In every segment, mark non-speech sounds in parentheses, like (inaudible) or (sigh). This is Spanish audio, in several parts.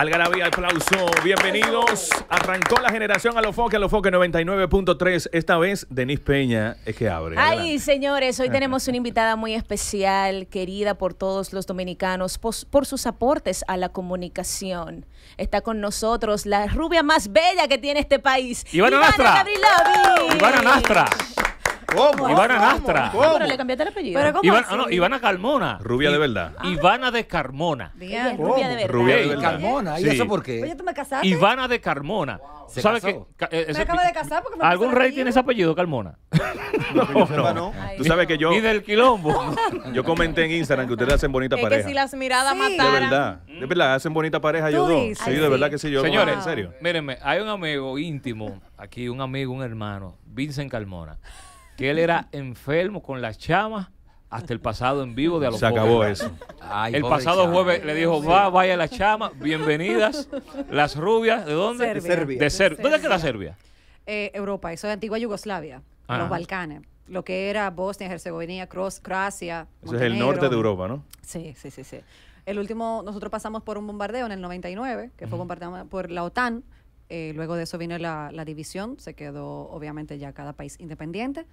Algarabía, aplauso. Bienvenidos. Arrancó la generación a los foques, a los foques 99.3. Esta vez Denis Peña es que abre. Ay, señores, hoy (laughs) tenemos una invitada muy especial, querida por todos los dominicanos, por, sus aportes a la comunicación. Está con nosotros la rubia más bella que tiene este país. Ivana, Ivana Nastra. ¿Cómo? Ivana Astra, ¿Cómo? Pero le cambiaste el apellido. ¿Pero cómo Ivana, Carmona. Rubia de verdad. Ivana de Carmona. rubia de verdad. Rubia de verdad. Carmona. ¿Y eso por qué? ¿tú me casaste? Ivana de Carmona. ¿Sabes qué? Eh, de casar ¿Algún rey tiene ese apellido, Carmona? (laughs) No, no, no. Tú sabes que yo, Ni del quilombo. (laughs) yo comenté en Instagram que ustedes hacen bonita pareja. que si las miradas Sí. De verdad. De verdad, hacen bonita pareja yo dos. Sí, de verdad que sí, yo. Señores, en serio. mírenme, hay un amigo íntimo, aquí un amigo, un hermano, Vincent Carmona que él era enfermo con las chamas hasta el pasado en vivo de a los Se acabó eso. el pasado jueves le dijo, va, vaya la chama, bienvenidas. (laughs) Las rubias, ¿de dónde? De Serbia. De ¿Dónde queda Serbia? Eh, Europa, eso es antigua Yugoslavia, los Balcanes. Lo que era Bosnia, Herzegovina, Croacia. Eso es el norte de Europa, ¿no? Sí, sí, sí, sí. El último, nosotros pasamos por un bombardeo en el 99, que fue bombardeado por la OTAN. Eh, luego de eso vino la división, se quedó obviamente ya cada país independiente.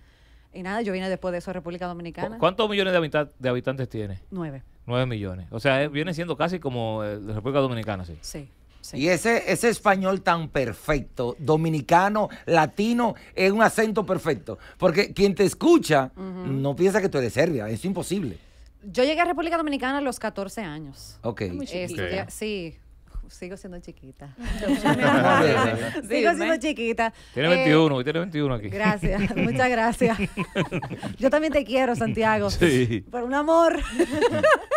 Y nada, yo vine después de eso a República Dominicana. ¿Cuántos millones de, de habitantes tiene? Nueve. Nueve millones. O sea, eh, viene siendo casi como eh, República Dominicana, sí. Sí. Y ese, ese español tan perfecto, dominicano, latino, es un acento perfecto. Porque quien te escucha no piensa que tú eres serbia, es imposible. Yo llegué a República Dominicana a los 14 años. Ok. Ah, muy este, Sí, sigo siendo chiquita. (laughs) (laughs) sigo siendo chiquita. Tiene 21, eh, tiene 21 aquí. Gracias, (laughs) muchas gracias. Yo también te quiero, Santiago. Sí. Por un amor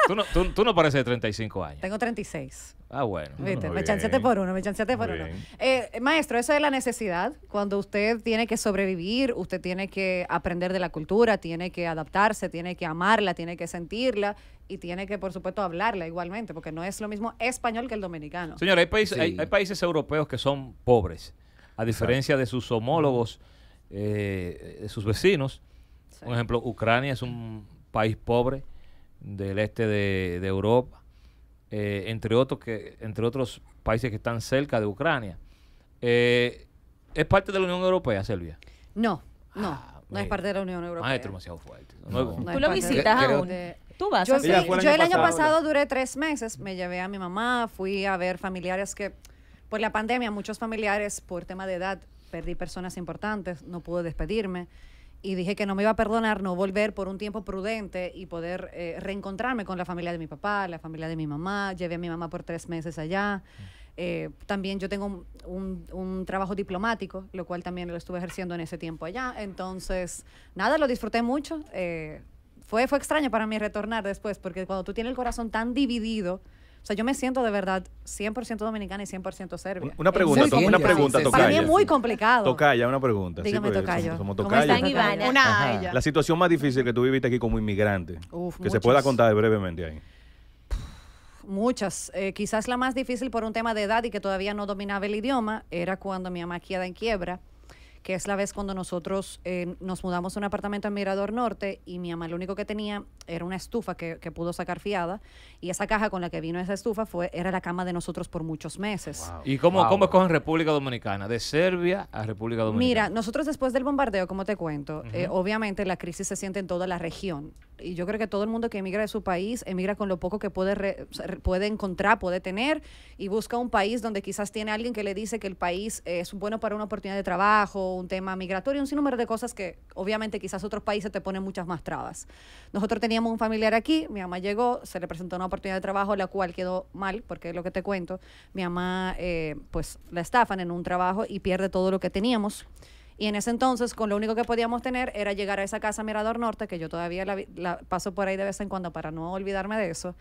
tú, no, tú, pareces de 35 años. Tengo 36. Ah, bueno. me chanceaste por uno, me chanceaste por uno. Eh, maestro, eso es la necesidad. Cuando usted tiene que sobrevivir, usted tiene que aprender de la cultura, tiene que adaptarse, tiene que amarla, tiene que sentirla y tiene que, por supuesto, hablarla igualmente, porque no es lo mismo español que el dominicano. Señor, hay, países, europeos que son pobres, a diferencia de sus homólogos, mm. eh, de sus vecinos. Por ejemplo, Ucrania es un país pobre del este de, Europa, eh, entre, otros que, entre otros países que están cerca de Ucrania. Eh, ¿Es parte de la Unión Europea, Serbia? No, no. Ah, no es parte de la Unión Europea. Ah, es demasiado fuerte. tú lo visitas aún. Tú vas yo, yo el año pasado duré tres meses, me llevé a mi mamá, fui a ver familiares que, por la pandemia, muchos familiares por tema de edad, perdí personas importantes, no pude despedirme y dije que no me iba a perdonar no volver por un tiempo prudente y poder eh, reencontrarme con la familia de mi papá, la familia de mi mamá. Llevé a mi mamá por tres meses allá. Mm. Eh, también yo tengo un, trabajo diplomático, lo cual también lo estuve ejerciendo en ese tiempo allá. Entonces, nada, lo disfruté mucho. Eh, fue, fue extraño para mí retornar después, porque cuando tú tienes el corazón tan dividido, o sea, yo me siento de verdad 100% dominicana y 100% serbia. Una pregunta, una pregunta, Para mí es muy complicado. Tocaya, una pregunta. Dígame, pues, Tocayo. La situación más difícil que tú viviste aquí como inmigrante, que se pueda contar brevemente ahí. Muchas. Eh, quizás la más difícil por un tema de edad y que todavía no dominaba el idioma era cuando mi mamá queda en quiebra que es la vez cuando nosotros eh, nos mudamos a un apartamento en Mirador Norte y mi mamá lo único que tenía era una estufa que, pudo sacar fiada y esa caja con la que vino esa estufa fue era la cama de nosotros por muchos meses. ¿Y cómo, wow. cómo escogen República Dominicana? De Serbia a República Dominicana. Mira, nosotros después del bombardeo, como te cuento, eh, obviamente la crisis se siente en toda la región y yo creo que todo el mundo que emigra de su país emigra con lo poco que puede, puede encontrar, puede tener y busca un país donde quizás tiene alguien que le dice que el país es bueno para una oportunidad de trabajo un tema migratorio, un sinnúmero de cosas que obviamente quizás otros países te ponen muchas más trabas. Nosotros teníamos un familiar aquí, mi mamá llegó, se le presentó una oportunidad de trabajo, la cual quedó mal, porque es lo que te cuento, mi mamá eh, pues la estafan en un trabajo y pierde todo lo que teníamos. Y en ese entonces, con lo único que podíamos tener era llegar a esa casa Mirador Norte, que yo todavía la, paso por ahí de vez en cuando para no olvidarme de eso.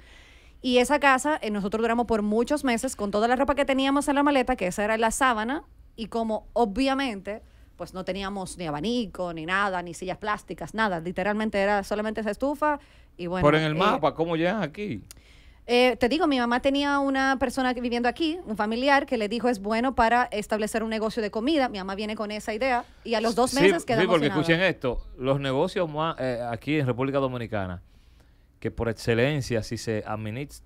Y esa casa, eh, nosotros duramos por muchos meses con toda la ropa que teníamos en la maleta, que esa era la sábana, y como obviamente pues no teníamos ni abanico, ni nada, ni sillas plásticas, nada. Literalmente era solamente esa estufa y bueno. Por en el eh, mapa, ¿cómo llegas aquí? Eh, te digo, mi mamá tenía una persona viviendo aquí, un familiar, que le dijo es bueno para establecer un negocio de comida. Mi mamá viene con esa idea y a los dos meses sí, Sí, porque escuchen esto, los negocios eh, aquí en República Dominicana, que por excelencia, si se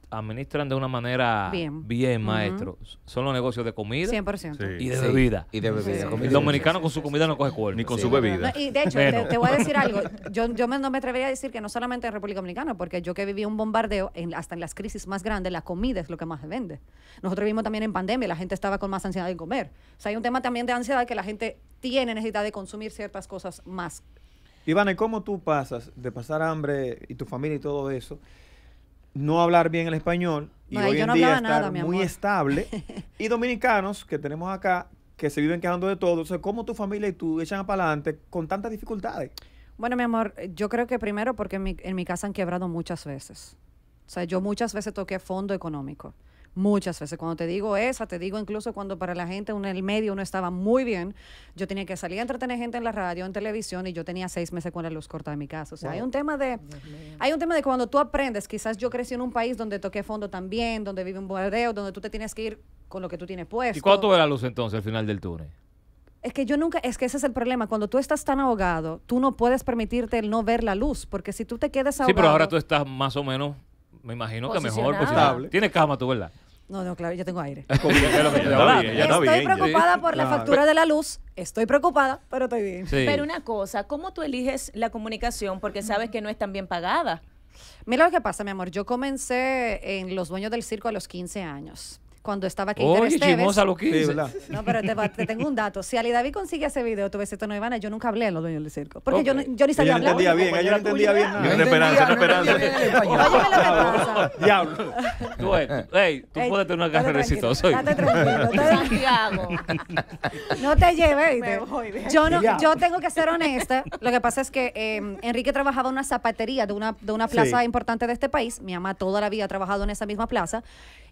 administran de una manera bien, maestro, son los negocios de comida 100%. y de bebida. Y de bebida. El dominicano con su comida no coge cuerpo. Ni con su bebida. y de hecho, te, voy a decir algo. (laughs) Yo, no me atrevería a decir que no solamente en República Dominicana, porque yo que viví un bombardeo, en, hasta en las crisis más grandes, la comida es lo que más se vende. Nosotros vivimos también en pandemia, la gente estaba con más ansiedad de comer. O sea, hay un tema también de ansiedad que la gente tiene necesidad de consumir ciertas cosas más ¿y ¿cómo tú pasas de pasar hambre y tu familia y todo eso? No hablar bien el español y hoy en día estar muy estable. (laughs) y dominicanos que tenemos acá que se viven quejando de todo. O sea, ¿cómo tu familia y tú echan para adelante con tantas dificultades? Bueno, mi amor, yo creo que primero porque en mi, en mi casa han quebrado muchas veces. O sea, yo muchas veces toqué fondo económico muchas veces. Cuando te digo esa, te digo incluso cuando para la gente en el medio uno estaba muy bien, yo tenía que salir a entretener gente en la radio, en televisión, y yo tenía seis meses con la luz corta de mi casa. O sea, hay un tema de, hay un tema de cuando tú aprendes, quizás yo crecí en un país donde toqué fondo también, donde vive un bordeo, donde tú te tienes que ir con lo que tú tienes puesto. ¿Y cuánto ve la luz entonces al final del túnel? Es que yo nunca, es que ese es el problema. Cuando tú estás tan ahogado, tú no puedes permitirte el no ver la luz, porque si tú te quedas ahogado. Sí, pero ahora tú estás más o menos, me imagino que mejor. Pues, posible tienes cama tú, ¿verdad? No, no, claro, yo tengo aire. estoy preocupada por la factura de la luz, estoy preocupada, pero estoy bien. Pero una cosa, ¿cómo tú eliges la comunicación? Porque sabes que no es tan bien pagada. Mira lo que pasa, mi amor. Yo comencé en Los Dueños del Circo a los 15 años cuando estaba aquí... Oye, Esteves. Chimosa lo que (laughs) no, pero te, te, tengo un dato. Si Ali David consigue ese video, tú ves esto no Ivana, yo nunca hablé a los dueños del circo. Porque yo, yo, ni sabía hablar. Yo entendía bien, yo no entendía bien No, esperanza, no esperanza. Oye, lo que pasa. (laughs) Diablo. Tú, hey, tú puedes tener una carrera exitosa. No te lleves. Me voy, yo, no, yo tengo que ser honesta. Lo que pasa es que em, Enrique trabajaba en una zapatería de una, de una plaza importante de este país. Mi mamá toda la vida ha trabajado en esa misma plaza.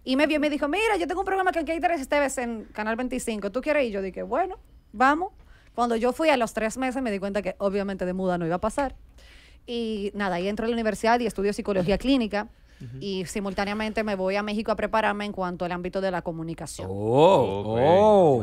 Y me vio y me dijo, mira, yo tengo un programa que aquí hay tres Esteves en Canal 25, ¿tú quieres? Y yo dije, bueno, vamos. Cuando yo fui a los tres meses me di cuenta que obviamente de muda no iba a pasar. Y nada, ahí entro a la universidad y estudio psicología clínica. Y simultáneamente me voy a México a prepararme en cuanto al ámbito de la comunicación. ¡Oh! oh, oh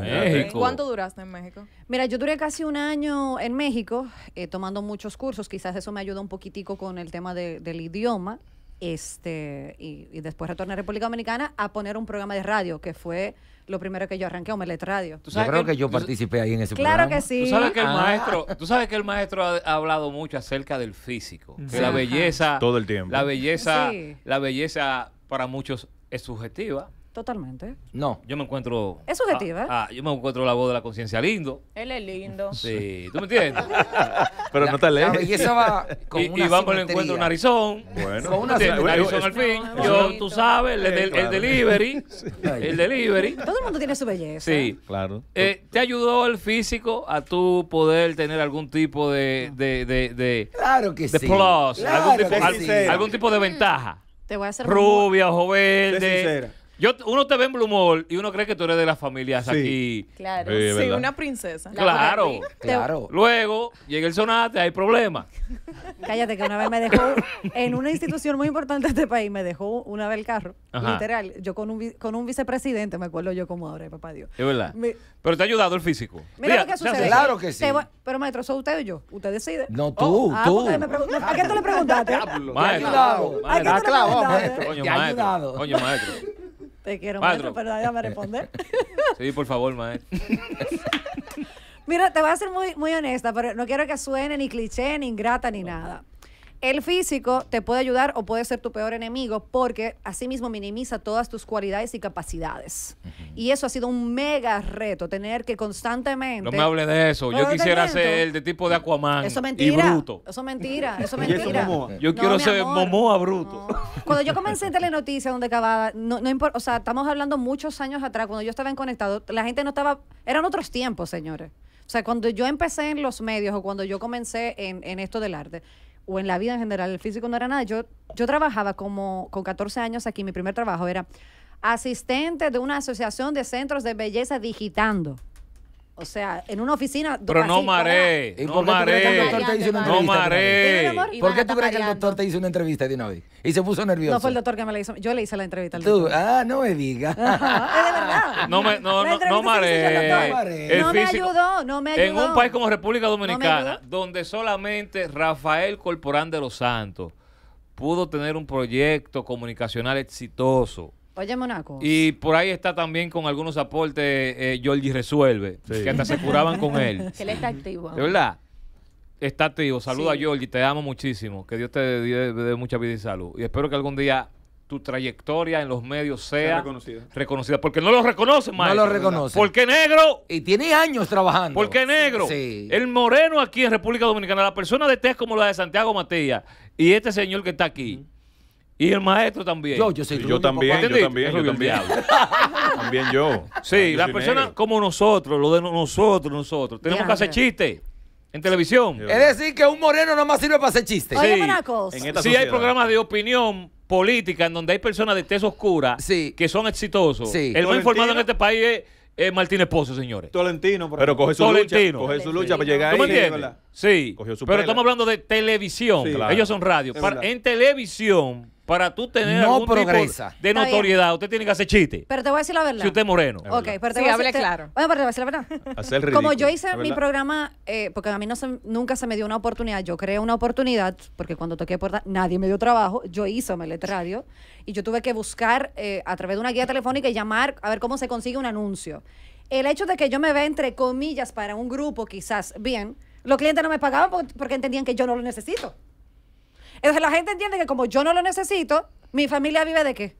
¿Cuánto duraste en México? Mira, yo duré casi un año en México eh, tomando muchos cursos. Quizás eso me ayuda un poquitico con el tema del idioma este, y, después retorné a República Dominicana a poner un programa de radio, que fue lo primero que yo arranqué, Omelet Radio. yo creo que, yo participé ahí en ese programa. Claro que sí. Tú sabes que el ah. maestro, tú sabes que el maestro ha, hablado mucho acerca del físico, de la belleza... Todo el tiempo. La belleza, la belleza para muchos es subjetiva. Totalmente. No. Yo me encuentro. Es subjetiva. Ah, ¿eh? yo me encuentro la voz de la conciencia lindo. Él es lindo. Sí, ¿tú me entiendes? (laughs) Pero no te lees. Y esa va con y, una y vamos Le encuentro encuentro narizón. Bueno. Con una narizón al fin. yo, tú sabes, el, delivery. (laughs) El delivery. Todo el mundo tiene su belleza. Sí. Claro. Eh, ¿Te ayudó el físico a tú poder tener algún tipo de. de, de, claro que de plus. algún, tipo, algún tipo de ventaja. Te voy a hacer. Rubia, ojo verde. Yo, uno te ve en Blumol y uno cree que tú eres de las familias aquí. Claro. Sí, una princesa. Claro. claro. Luego llega el sonate, hay problemas. Cállate, que una vez me dejó, en una institución muy importante de este país, me dejó una vez el carro. Literal. Yo con un, con un vicepresidente, me acuerdo yo como ahora, papá Dios. Es verdad. pero te ha ayudado el físico. Mira, lo que sucede. Claro que sí. pero maestro, son usted o yo? ¿Usted decide? No, tú, oh, ah, tú. ¿A qué tú le preguntaste? Maestro, ¿A ayudado. maestro. Te quiero, maestro, pero me responder. (laughs) sí, por favor, maestro. Mira, te voy a ser muy, muy honesta, pero no quiero que suene ni cliché, ni ingrata, ni nada. El físico te puede ayudar o puede ser tu peor enemigo porque asimismo minimiza todas tus cualidades y capacidades. Y eso ha sido un mega reto, tener que constantemente... No me hable de eso. Yo quisiera ser el de tipo de Aquaman mentira. y bruto. Eso mentira, (laughs) mentira. Eso yo quiero ser Momoa bruto. Cuando yo comencé en Telenoticias, donde acababa, no, no importa, o sea, estamos hablando muchos años atrás, cuando yo estaba en Conectado, la gente no estaba... Eran otros tiempos, señores. O sea, cuando yo empecé en los medios o cuando yo comencé en, en esto del arte, o en la vida en general, el físico no era nada. Yo, yo trabajaba como con 14 años aquí, mi primer trabajo era asistente de una asociación de centros de belleza digitando. O sea, en una oficina. Pero no maré. no maré. no maré. ¿Por qué tú crees que el doctor te hizo una entrevista de una Y se puso nervioso. No fue el doctor que me la hizo. Yo le hice la entrevista al doctor. Tú, ah, no me digas. (laughs) es de verdad. No, me, no, maré. No me ayudó, no me ayudó. En un país como República Dominicana, donde solamente Rafael Corporán de los Santos pudo tener un proyecto comunicacional exitoso Oye, Monaco. Y por ahí está también con algunos aportes eh, Resuelve, que hasta se curaban con él. (laughs) Que él está activo. De verdad. Está activo. Saluda a Georgie, te amo muchísimo. Que Dios te dé mucha vida y salud. Y espero que algún día tu trayectoria en los medios sea, reconocida. Porque no lo reconoce maestro. No lo reconoce. Porque negro. Y tiene años trabajando. Porque negro. El moreno aquí en República Dominicana, la persona de test como la de Santiago Matías y este señor que está aquí. Y el maestro también. Yo, yo soy también, yo también, yo (laughs) (laughs) también. yo. Sí, las personas como nosotros, lo de nosotros, nosotros, tenemos que hacer chistes. En televisión. Es decir, que un moreno no más sirve para hacer chistes. sí, sí hay programas de opinión política en donde hay personas de tez oscura que son exitosos. Sí. El más informado en este país es Martín Esposo, señores. Tolentino, Pero coge su lucha. Coge su lucha para llegar ¿Tú Me entiendes? Sí. pero estamos hablando de televisión. Ellos son radio. en televisión para tú tener algún progresa. tipo de notoriedad, usted tiene que hacer chiste. Pero te voy a decir la verdad. Si usted es moreno. ok, pero te voy a decir, claro. la verdad. Hacer (laughs) Como yo hice mi programa, eh, porque a mí no nunca se me dio una oportunidad, yo creé una oportunidad, porque cuando toqué puerta nadie me dio trabajo, yo hice Melet Radio, y yo tuve que buscar eh, a través de una guía telefónica y llamar a ver cómo se consigue un anuncio. El hecho de que yo me vea entre comillas para un grupo, quizás bien, los clientes no me pagaban porque entendían que yo no lo necesito. Entonces la gente entiende que como yo no lo necesito, mi familia vive de qué.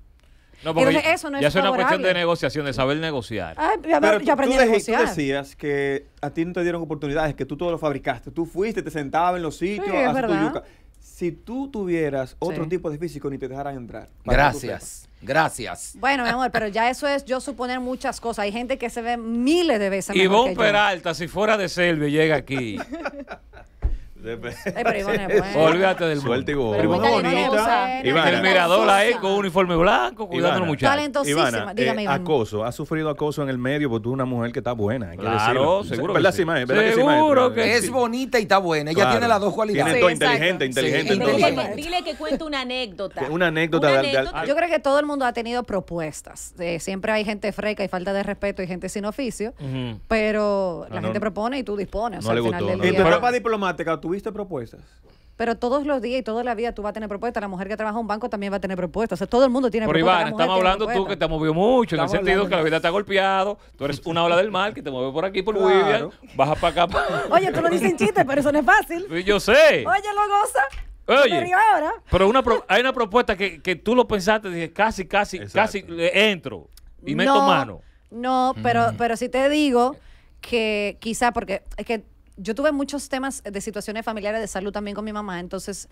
No, eso ya es, una cuestión de negociación, de saber negociar. Ay, ya, Pero yo aprendí negociar. Tú decías que a ti no te dieron oportunidades, que tú todo lo fabricaste. Tú fuiste, te sentabas en los sitios, sí, tu yuca. Si tú tuvieras otro tipo de físico, ni te dejaran entrar. Gracias. Gracias. Bueno, mi amor, pero ya eso es yo suponer muchas cosas. Hay gente que se ve miles de veces. Ivonne Peralta, si fuera de Selvio, llega aquí. (laughs) (laughs) Olvídate del suelto y Pero el mirador ahí con uniforme blanco, cuidando a los muchachos. Talentosísima. Eh, Dígame, Acoso. ¿Has sufrido acoso en el medio? Porque tú eres una mujer que está buena. Hay que claro, seguro. que sí. seguro que, Es bonita y está buena. Ella tiene las dos cualidades. Tiene inteligente, inteligente. Dile, que cuente una anécdota. Una anécdota. yo creo que todo el mundo ha tenido propuestas. siempre hay gente freca y falta de respeto y gente sin oficio. Pero la ah, gente propone y tú dispones. No le gustó. y tu etapa diplomática, tú ¿Tuviste propuestas? Pero todos los días y toda la vida tú vas a tener propuestas. La mujer que trabaja en un banco también va a tener propuestas. O sea, todo el mundo tiene propuestas. Pero Iván, estamos hablando tú que te movió mucho, en el sentido que la vida te ha golpeado. Tú eres una ola del mal que te mueve por aquí, por William. vas para acá. Oye, tú lo dices en chiste, pero eso no es fácil. Yo sé. Oye, lo goza. Oye, pero hay una propuesta que, tú lo pensaste, dije, casi, casi, casi entro y meto mano. No, pero, pero si te digo que quizá, porque es que yo tuve muchos temas de situaciones familiares de salud también con mi mamá, entonces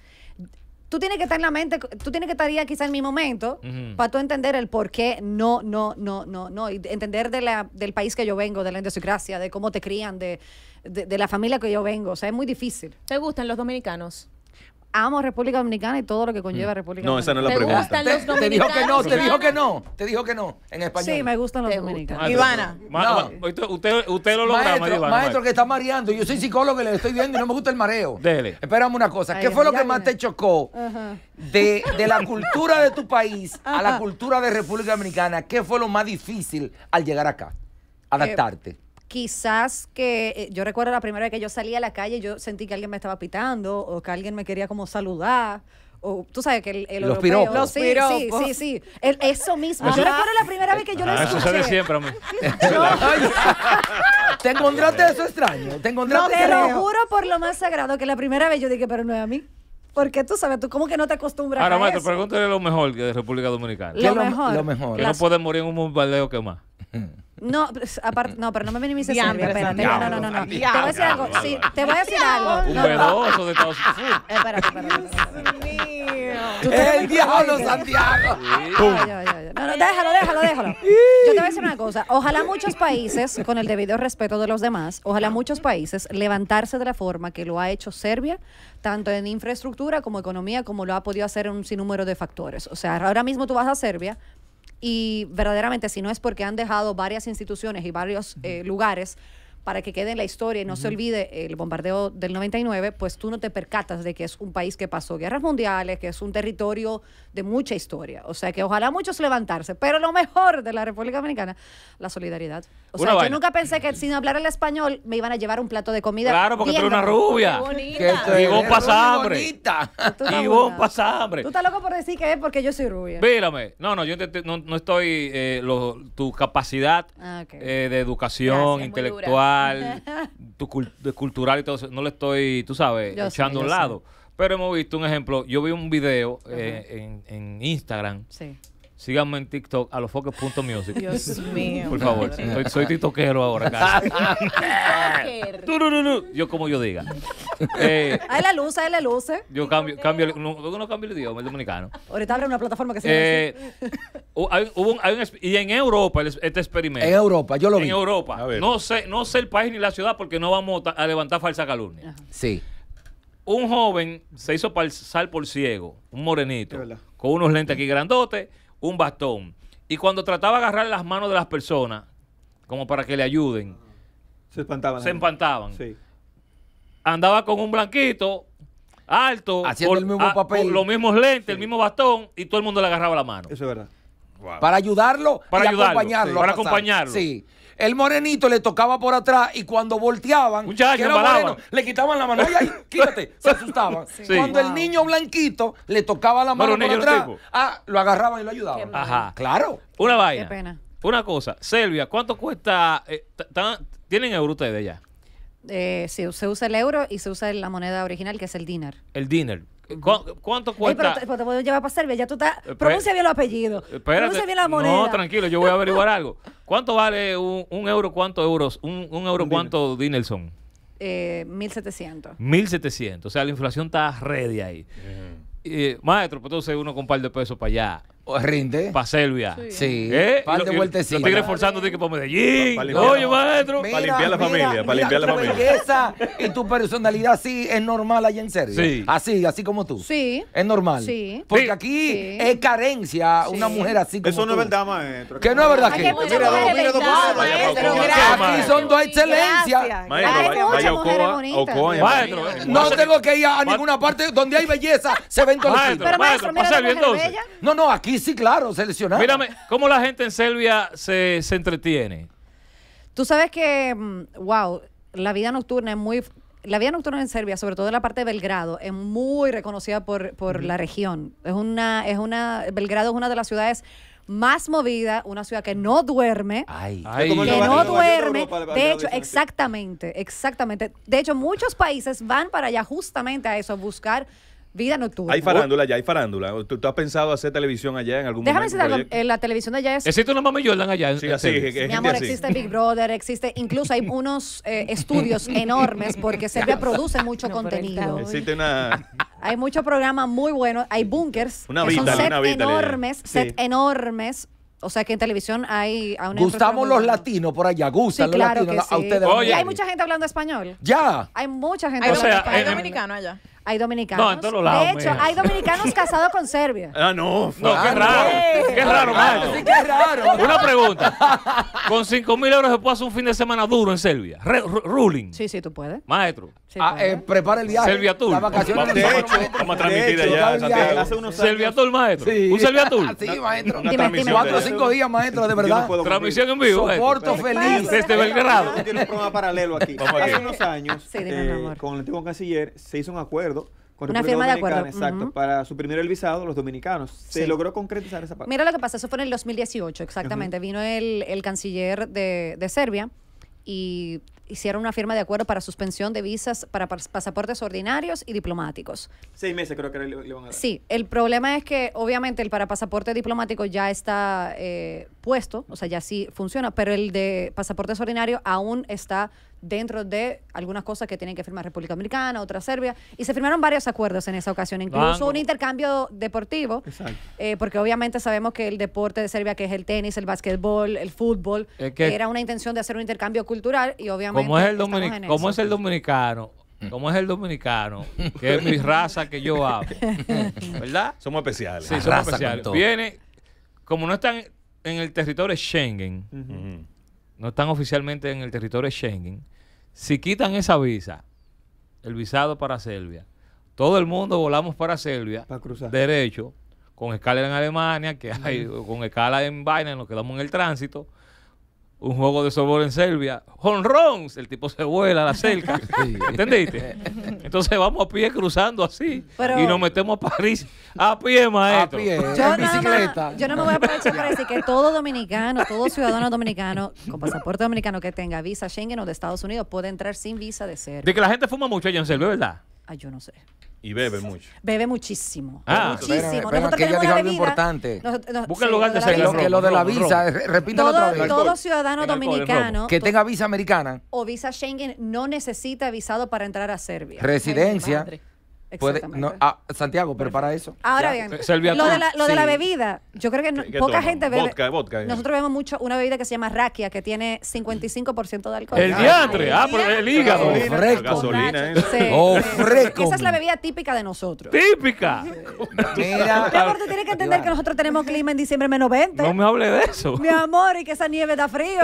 tú tienes que estar en la mente, tú tienes que estar ahí quizá en mi momento para tú entender el por qué no, no, no, no, no, entender de la, del país que yo vengo, de la idiosincrasia, de cómo te crían, de, de, de la familia que yo vengo, o sea, es muy difícil. ¿Te gustan los dominicanos? amo República Dominicana y todo lo que conlleva mm. República Dominicana. No, esa no es la pregunta. ¿Te, ¿Te, dijo que no, te dijo que no, te dijo que no, en español. Sí, me gustan los dominicanos. Ivana. no. usted, lo logra, Ivana, maestro que está mareando, yo soy psicólogo y le estoy viendo y no me gusta el mareo. Dele. Espérame una cosa, ¿qué fue lo que más te chocó de, de, la cultura de tu país a la cultura de República Dominicana? ¿Qué fue lo más difícil al llegar acá? Eh, Adaptarte quizás que eh, yo recuerdo la primera vez que yo salí a la calle, yo sentí que alguien me estaba pitando o que alguien me quería como saludar. O, tú sabes que el, el los piropos. Sí, sí, sí, eso mismo. Yo recuerdo la primera vez que yo lo ah, escuché. Eso sucede siempre a mí. (laughs) (laughs) ¿Te encontraste eso extraño? ¿Te encontraste No, te lo juro por lo más sagrado que la primera vez yo dije, pero no es a mí. Porque tú sabes, tú como que no te acostumbras Ahora, a maestro, eso. pregúntale lo mejor que de República Dominicana. Lo, mejor. Lo mejor. Que no puedes morir en un bombardeo que más. No, aparte, no, pero no me minimices Serbia, No, no, no, Te voy a decir algo. Sí, te voy a decir algo. Un Es de eh, Espérate, espérate. El diablo Santiago. No, no, déjalo, déjalo, déjalo. Yo te voy a decir una cosa. Ojalá muchos países, con el debido respeto de los demás, ojalá muchos países levantarse de la forma que lo ha hecho Serbia, tanto en infraestructura como economía, como lo ha podido hacer un sinnúmero de factores. O sea, ahora mismo tú vas a Serbia, y verdaderamente si no es porque han dejado varias instituciones y varios eh, lugares para que quede en la historia y no se olvide el bombardeo del 99, pues tú no te percatas de que es un país que pasó guerras mundiales, que es un territorio de mucha historia. O sea que ojalá muchos levantarse, pero lo mejor de la República Dominicana, la solidaridad. O sea, yo nunca pensé que sin hablar el español me iban a llevar un plato de comida. Claro, porque tú eres una rubia. y vos hambre. Y vos pasas hambre. Tú estás loco por decir que es porque yo soy rubia. Mírame. No, no, yo no, estoy. Eh, tu capacidad ah, eh, de educación intelectual (laughs) tu cultural y todo eso, no le estoy, tú sabes, echando a un lado. Pero hemos visto un ejemplo, yo vi un video eh, en, en, Instagram. Sí Síganme en TikTok a los focos.music. Dios mío. Por favor, soy, tiktokero ahora. (laughs) Casi. yo como yo diga. Eh, Ahí la luz, ahí la luz. ¿eh? Yo cambio, cambio, no, cambio el idioma, el dominicano. Ahorita abre una plataforma que se llama eh, y en Europa este experimento. En Europa, yo lo vi. En Europa. No sé, no sé el país ni la ciudad porque no vamos a levantar falsa calumnia. Sí. Un joven se hizo pasar por ciego, un morenito, con unos lentes aquí grandotes, un bastón. Y cuando trataba de agarrar las manos de las personas, como para que le ayuden, se espantaban. Se espantaban. Sí. Andaba con un blanquito alto, el mismo ah, papel. Con los mismos lentes, el mismo bastón, y todo el mundo le agarraba la mano. Eso es verdad. Para ayudarlo para acompañarlo. Para acompañarlo. Sí el morenito le tocaba por atrás y cuando volteaban, era le quitaban la mano. ¡Oye! (laughs) quítate, se asustaban. Cuando el niño blanquito le tocaba la mano por atrás, ah, lo agarraban y lo ayudaban. Ajá. Claro. Una vaina. Qué pena. Una cosa, Selvia, ¿cuánto cuesta? Eh, ah, ¿Tienen euro ustedes ya? Eh, sí, se usa el euro y se usa la moneda original que es el dinar. El dinar. ¿Cuánto cuesta? pero, te puedo llevar para servir Ya tú estás. Eh, pues, pronuncia bien los apellidos. Eh, pronuncia bien la moneda. No, tranquilo, yo voy a (laughs) averiguar algo. ¿Cuánto vale un, euro? ¿Cuántos euros? ¿Un, euro? ¿Cuánto Dinelson? Eh, 1700. 1700. O sea, la inflación está ready ahí. eh, maestro, pues entonces uno con un par de pesos para allá rinde. Para Selvia Sí. ¿Eh? Par de vueltecitas. lo estoy reforzando que para Medellín. Oye, maestro. Para limpiar la familia. Para limpiar la familia. Belleza y tu personalidad sí es normal allá en Serbia. Sí. Así, así como tú. Sí. Es normal. Sí. Porque aquí es carencia una mujer así como Eso no es verdad, maestro. Que no es verdad. Aquí que mira, Aquí son dos excelencias. Maestro, vaya Maestro. No tengo que ir a ninguna parte donde hay belleza, se ven todos Maestro, maestro, No, no, aquí Sí, claro, seleccionado. Mírame, ¿cómo la gente en Serbia se, entretiene? Tú sabes que, mm, wow, la vida nocturna es muy la vida nocturna en Serbia, sobre todo en la parte de Belgrado, es muy reconocida por, la región. Es una, es una, Belgrado es una de las ciudades más movidas, una ciudad que no duerme, Ay. que no duerme. De hecho, exactamente, exactamente. De hecho, muchos países van para allá justamente a eso, a buscar vida nocturna. Hay farándula ya, hay farándula. ¿Tú, has pensado hacer televisión allá en algún momento? Déjame decir algo, en la televisión de allá es... Existe una mami Jordan allá. En, sí, Mi amor, existe Big Brother, existe... Incluso hay unos eh, estudios (laughs) enormes porque Serbia produce mucho contenido. Existe una... (laughs) Hay muchos programas muy buenos. Hay bunkers. Una que son set enormes, set enormes. O sea que en televisión hay a una Gustamos los latinos por allá, gustan sí, claro los latinos que sí. Y hay mucha gente hablando español. Ya. Hay mucha gente hablando español. Hay dominicano allá. Hay dominicanos. No, en todos lados. De hecho, hay dominicanos casados con Serbia. (laughs) Ah, no. No, qué raro. Qué ah, raro, maestro. Sí, qué raro. Una pregunta. Con 5 mil euros se puede hacer un fin de semana duro en Serbia. ruling. Sí, sí, tú puedes. Maestro. Ah, eh, prepara el viaje. Serviatur. Las vacaciones. De hecho, vamos a transmitir allá. Serviatur, maestro. Sí. Un serviatur. (laughs) sí, maestro. Una, Cuatro o cinco días, maestro, de verdad. Transmisión en vivo. Puerto feliz. Desde Belgrado. Tiene un programa paralelo aquí. Hace unos años, eh, con el antiguo canciller, se hizo un acuerdo una firma de acuerdo. Exacto, para suprimir el visado los dominicanos. Se logró concretizar esa parte. Mira lo que pasó, eso fue en el 2018, exactamente. Vino el, el canciller de, de Serbia y hicieron una firma de acuerdo para suspensión de visas para pasaportes ordinarios y diplomáticos. Seis meses creo que le, van a dar. Sí, el problema es que obviamente el para pasaporte diplomático ya está eh, puesto, o sea, ya sí funciona, pero el de pasaportes ordinarios aún está dentro de algunas cosas que tienen que firmar República Dominicana, otra Serbia, y se firmaron varios acuerdos en esa ocasión, incluso un intercambio deportivo, eh, porque obviamente sabemos que el deporte de Serbia, que es el tenis, el básquetbol, el fútbol, era una intención de hacer un intercambio cultural y obviamente... Como es el, dominicano cómo es el dominicano? ¿Cómo es el dominicano, que es mi raza que yo hablo, (laughs) ¿verdad? Somos especiales. Sí, somos especiales. Viene, como no están en el territorio Schengen, no están oficialmente en el territorio Schengen, si quitan esa visa, el visado para Serbia, todo el mundo volamos para Serbia, para cruzar. derecho, con escala en Alemania, que hay, con escala en vaina, nos quedamos en el tránsito, un juego de softball en Serbia, honrons, el tipo se vuela a la cerca, (laughs) ¿entendiste? Entonces vamos a pie cruzando así y nos metemos a París a pie, maestro. yo, no me voy a aprovechar para decir que todo dominicano, todo ciudadano dominicano con pasaporte dominicano que tenga visa Schengen o de Estados Unidos puede entrar sin visa de ser. De que la gente fuma mucho allá en Serbia, ¿verdad? Ah, yo no sé. Y bebe mucho. Bebe muchísimo. Ah, muchísimo. Pero, pero nosotros tenemos una algo importante. Busca el lugar de ser lo, lo de la visa, repítalo otra vez. Todo ciudadano dominicano que tenga visa americana o visa Schengen no necesita visado para entrar a Serbia. Residencia. Puede, ah, Santiago, prepara eso. Ahora bien, eh, lo, de la, bebida, yo creo que poca gente bebe. Vodka, vodka, Nosotros vemos mucho una bebida que se llama raquia, que tiene 55% de alcohol. El diantre, ah, pero el hígado. Oh, fresco. Gasolina, ¿eh? sí, oh, Esa es la bebida típica de nosotros. ¡Típica! Mira. Mi tú tienes que entender que nosotros tenemos clima en diciembre menos 20. No me hable de eso. Mi amor, y que esa nieve da frío.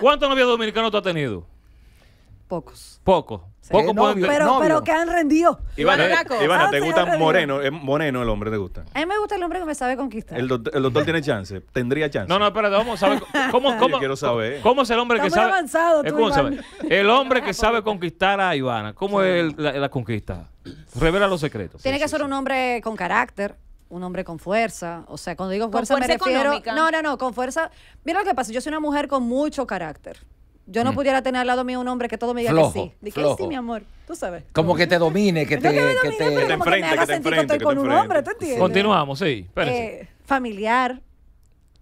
¿Cuántos novios dominicanos tú has tenido? Pocos. Pocos. Poco pero, pero que han rendido. Ivana, ah, ¿te gusta moreno? Es moreno el hombre, ¿te gusta? A mí me gusta el hombre que me sabe conquistar. El doctor, tiene chance, tendría chance. No, no, espérate, vamos a saber (laughs) cómo, quiero saber. cómo es el hombre que muy sabe. avanzado tú, el hombre que sabe conquistar a Ivana, ¿cómo es la, conquista? Revela los secretos. Tiene que ser un hombre con carácter, un hombre con fuerza. O sea, cuando digo fuerza, me refiero. No, no, no, con fuerza. Mira lo que pasa. Yo soy una mujer con mucho carácter yo no mm. pudiera tener al lado mío un hombre que todo me diga que sí. Dije, sí, mi amor, tú sabes. Como que te domine, que te, (laughs) no que, te... que te, enfrente, que, me enfrente, que con un hombre, ¿tú entiendes? Continuamos, sí, eh, familiar.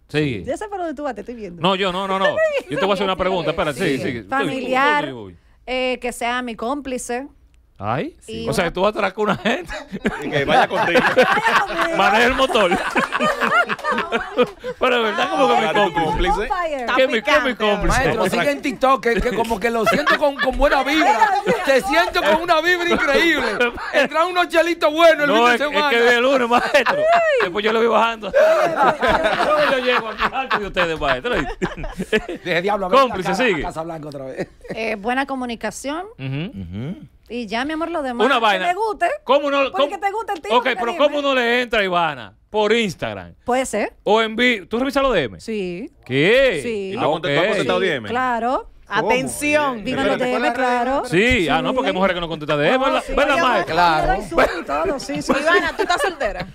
Sí. Ya sé por dónde tú vas, te estoy viendo. No, yo no, no, no. (laughs) yo te voy a hacer una pregunta, espérate, sí, sí. sí. Familiar, eh, que sea mi cómplice. Ay, sí. o sea, que tú atrás con una gente y que vaya contigo. (laughs) Maneje el motor. (laughs) Pero de verdad, como que mi ah, cómplice. Que me cómplice. Maestro, sigue en TikTok, que, como que lo siento con, buena vibra. Te siento con una vibra increíble. Entra unos chelitos buenos el no, fin de Es, que el lunes, maestro. Después yo lo voy bajando. yo lo llevo al alto de ustedes, maestro. Deje diablo a Cómplice, sigue. Casa Blanca otra vez. Eh, buena comunicación. Y ya, mi amor, lo demás. Una vaina. Que te guste. ¿Cómo no? te gusta el tipo. Ok, pero ¿cómo no le entra a Ivana? Por Instagram. Puede ser. O en ¿Tú revisas los DM? Sí. ¿Qué? Sí. ¿Has okay. contestado DM? Claro. Atención. Viva los DM, claro. Sí. ah, no, porque hay mujeres que no contestan DM. ¿Verdad, mal Claro. Ivana, ¿tú estás soltera?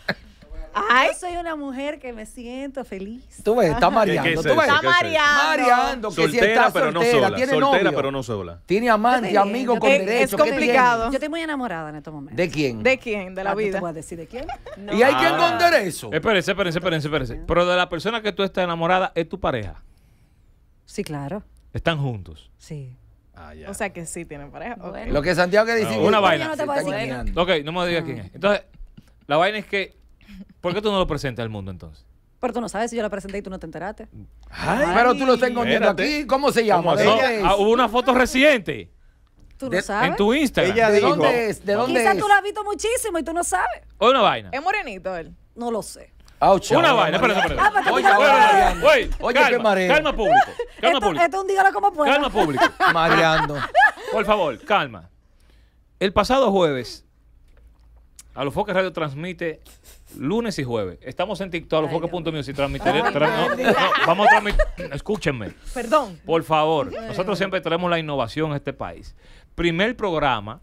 Ay. Yo soy una mujer que me siento feliz. Tú ves, está mareando. Está mareando. soltera, pero no sola. Tiene soltera, pero no sola. Tiene amante, amigo con derecho. Es complicado. Yo estoy muy enamorada en estos momentos. ¿De quién? ¿De quién? De la ah, vida. ¿Te voy decir de quién? (laughs) No. ¿Y hay ah. quien con derecho? Espérense, espérense, espérense, espérense. Ah. Pero de la persona que tú estás enamorada, ¿es tu pareja? Sí, claro. ¿Están juntos? Sí. Ah, o sea que sí tienen pareja. Lo que Santiago que dice. Ah, no, una vaina. No ok, no me digas quién es. Entonces, la vaina es que ¿Por qué tú no lo presentas al mundo entonces? Pero tú no sabes si yo la presenté y tú no te enteraste. pero tú lo estás escondiendo aquí. ¿Cómo se llama? Ah, hubo una foto reciente. ¿Tú no sabes? En tu Instagram. Ella ¿De, dónde es? ¿De dónde Quizás tú la has visto muchísimo y tú no sabes. O una vaina. ¿Es morenito él? No lo sé. Ouch, una vaina, espérate, ah, espérate. Oye, oye, oye, oye, calma, Calma público. Calma esto, público. Esto un dígalo como pueda. Calma público. (laughs) Mareando. Por favor, calma. El pasado jueves, a los Foques Radio transmite lunes y jueves. Estamos en TikTok, si Transmitiré. vamos a transmitir. (coughs) Escúchenme. Perdón. Por favor. Nosotros siempre traemos la innovación en este país. Primer programa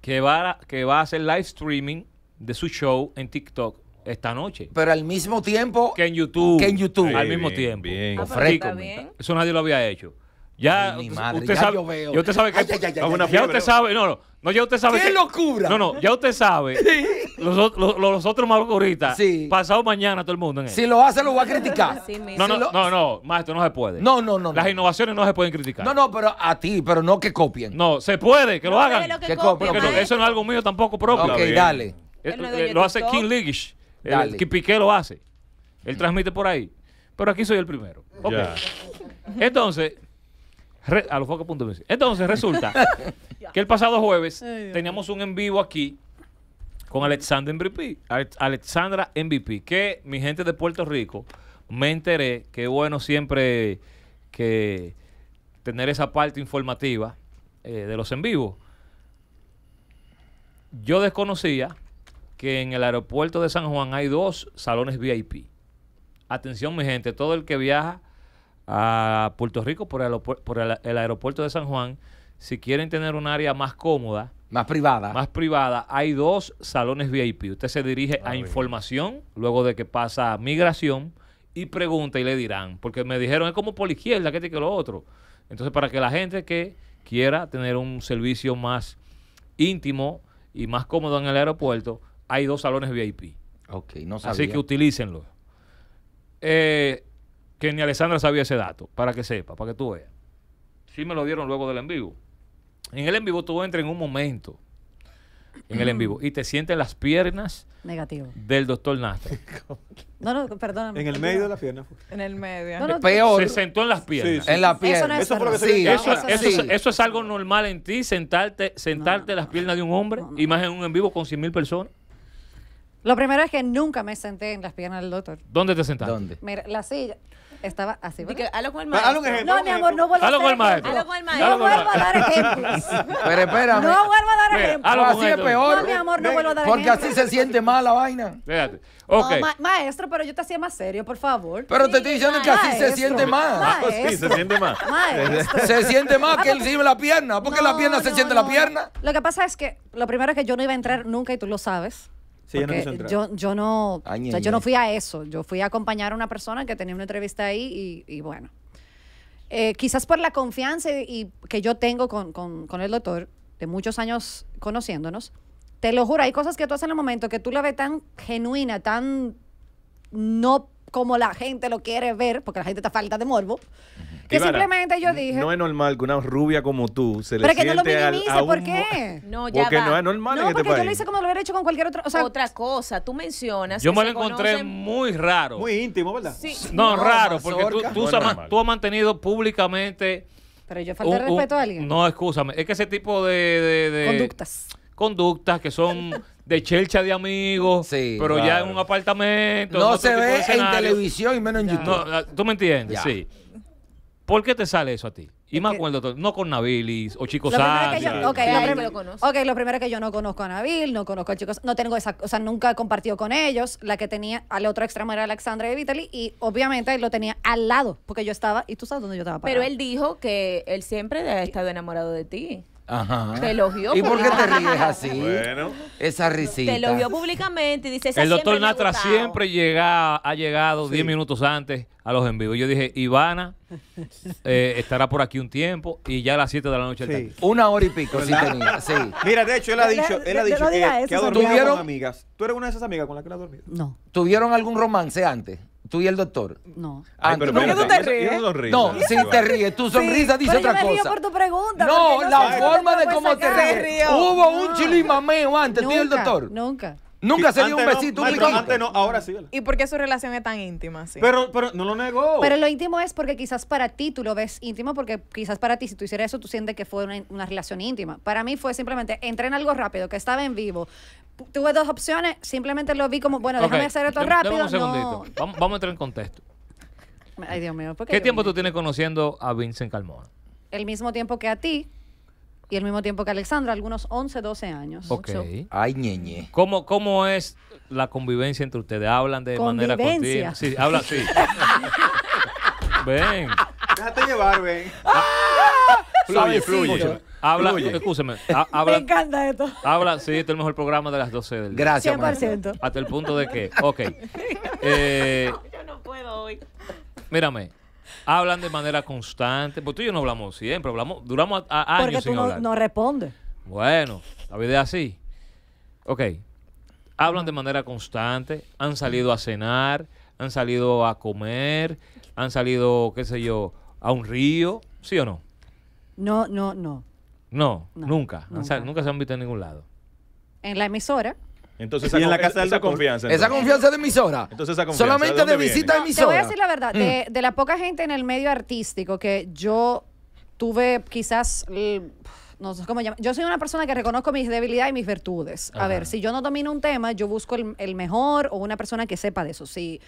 que va, a, que va a hacer live streaming de su show en TikTok esta noche. Pero al mismo tiempo. Que en YouTube. Que en YouTube. al mismo tiempo. Ah, bien. Eso nadie lo había hecho. Ya madre, usted ya sabe, yo veo. ya usted sabe que ya, ya, ya usted sabe, no, no, no ya usted sabe ¡Qué locura! No, no, ya usted sabe. los, otros más ahorita, pasado mañana todo el mundo. En si lo hace lo va a criticar. no, no, no, no, maestro, no se puede. No, no, no. Las innovaciones no se pueden criticar. No, no, pero a ti, pero no que copien. No, se puede, que lo hagan. que, copien, eso no es algo mío tampoco propio. Ok, dale. Eh, lo eh, hace King Ligish. El, Piqué lo hace. Él transmite por ahí. Pero aquí soy el primero. Entonces, a los focos Entonces resulta (laughs) que el pasado jueves teníamos un en vivo aquí con Alexandra MVP, Alexandra MVP, que mi gente de Puerto Rico me enteré que bueno siempre que tener esa parte informativa eh, de los en vivo. Yo desconocía que en el aeropuerto de San Juan hay dos salones VIP. Atención mi gente, todo el que viaja a Puerto Rico por, el, por el, aeropuerto de San Juan, si quieren tener un área más cómoda, más privada, más privada, hay dos salones VIP. Usted se dirige a ah, información, luego de que pasa migración y pregunta y le dirán, porque me dijeron es como por la izquierda que te este, que lo otro. Entonces para que la gente que quiera tener un servicio más íntimo y más cómodo en el aeropuerto, hay dos salones VIP. Ok, no sabía. Así que utilícenlo. Eh, que ni Alessandra sabía ese dato, para que sepa, para que tú veas. Sí me lo dieron luego del en vivo. En el en vivo tú entras en un momento, en el en vivo, y te sientes las piernas Negativo. del doctor Nastra. (laughs) no, no, perdóname. En el medio de la pierna. En el medio. No, Peor. Se sentó en las piernas. En la pierna. Eso, es algo normal en ti, sentarte, sentarte las piernas de un hombre, y más en un en vivo con 100 mil personas. Lo primero es que nunca me senté en las piernas del doctor. ¿Dónde te sentaste? ¿Dónde? Mira, la silla estaba así. ¿verdad? Hablo con el maestro. No, mi amor, no vuelvo a dar con el maestro. Hablo con el maestro. No vuelvo a dar ejemplos. Pero espérame. No vuelvo a dar ejemplos. Así es peor. No, mi amor, no ¿eh? vuelvo a dar ejemplos. Porque así se siente mal la vaina. maestro, pero yo te hacía más serio, por favor. Pero te estoy diciendo que así se siente más. (laughs) Sí, se siente más. Se siente más que él ah, sigue la pierna. ¿Por qué la pierna se siente la pierna. Lo que pasa es que lo primero es que yo no iba a entrar nunca y tú lo sabes. Yo, yo no, yo no fui a eso. Yo fui a acompañar a una persona que tenía una entrevista ahí y, bueno. Eh, quizás por la confianza que yo tengo con, con, el doctor, de muchos años conociéndonos, te lo juro, hay cosas que tú haces en el momento que tú la ves tan genuina, tan no como la gente lo quiere ver, porque la gente está falta de morbo. Que simplemente yo dije. No es normal que una rubia como tú se le Pero que no lo minimice, ¿por qué? No, ya Porque no es normal no, en este país. porque yo lo hice como lo hubiera hecho con cualquier otro, o sea, otra cosa. Tú mencionas. Yo me lo encontré muy raro. Muy íntimo, ¿verdad? Sí. No, raro, porque tú, tú, has, has mantenido públicamente. Pero yo falté respeto a alguien. No, escúchame. Es que ese tipo de conductas. Conductas que son (laughs) de chelcha de amigos, pero ya en un apartamento. No se ve en televisión y menos en YouTube. Ah, tú me entiendes, sí. ¿Por qué te sale eso a ti? Y más con no con Nabilis o Chico Sánchez. Okay, lo, primero, ok, lo primero que yo no conozco a Nabil, no conozco a Chico no tengo esa, o sea, nunca he compartido con ellos. La que tenía al otro extremo era Alexandra de Vitali y obviamente él lo tenía al lado, porque yo estaba, y tú sabes dónde yo estaba Pero él dijo que él siempre ha estado enamorado de ti. Ajá. Te elogió. ¿Y por qué te ríes así? Bueno. Esa risita. Te elogió públicamente. y Dice, El doctor Natra siempre llega, ha llegado 10 minutos antes a los en vivo. Yo dije, Ivana eh, estará por aquí un tiempo y ya a las 7 de la noche. Una hora y pico sí (laughs) Mira, de hecho, él ha dicho, él ha dicho que, ha dormido con amigas. ¿Tú eres una de esas amigas con las que él ha dormido? No. ¿Tuvieron algún romance antes? Tú y el doctor. No. Ah, pero ¿Por tú te ríes? No, si te ríes, tu sonrisa dice otra cosa. por tu pregunta. No, la forma de cómo te ríes. Hubo un chilimameo antes, tú y el doctor. Nunca. Nunca se dio un besito. No, y, antes no, ahora sí. ¿Y por qué su relación es tan íntima? Sí? Pero, pero no lo negó. Pero lo íntimo es porque quizás para ti tú lo ves íntimo, porque quizás para ti si tú hicieras eso tú sientes que fue una, una relación íntima. Para mí fue simplemente entré en algo rápido, que estaba en vivo. Tuve dos opciones, simplemente lo vi como, bueno, déjame hacer esto rápido. Un segundito. Vamos, a entrar en contexto. Ay, Dios mío. ¿Qué, tiempo tú tienes conociendo a Vincent Calmoa? El mismo tiempo que a ti y al mismo tiempo que Alexandra, algunos 11, 12 años. Ok. Ay, ñeñe. ¿Cómo, ¿Cómo es la convivencia entre ustedes? ¿Hablan de manera Convivencia. Sí, habla sí. (laughs) ven. Déjate llevar, ven. Ah, fluye, fluye. Habla, escúcheme. (laughs) Me encanta esto. habla, sí, este es el mejor programa de las 12 del día. Gracias, maestro. 100%. Hasta el punto de que, ok. (laughs) Eh, Yo no puedo hoy. mírame, hablan de manera constante. Porque tú y yo no hablamos siempre, hablamos, duramos a, años Porque tú no, respondes. Bueno, la vida es así. Ok. Hablan de manera constante, han salido a cenar, han salido a comer, han salido, qué sé yo, a un río, ¿sí o no? No, no, no. No, nunca. nunca se han visto en ningún lado. En la emisora. Entonces, esa, en la casa esa, esa confianza. Esa confianza de emisora. Entonces, esa confianza. Solamente de, visita emisora. Te voy a decir la verdad. Mm. De, la poca gente en el medio artístico que yo tuve quizás no sé cómo llamar. Yo soy una persona que reconozco mis debilidades y mis virtudes. A ver, si yo no domino un tema, yo busco el, mejor o una persona que sepa de eso. Si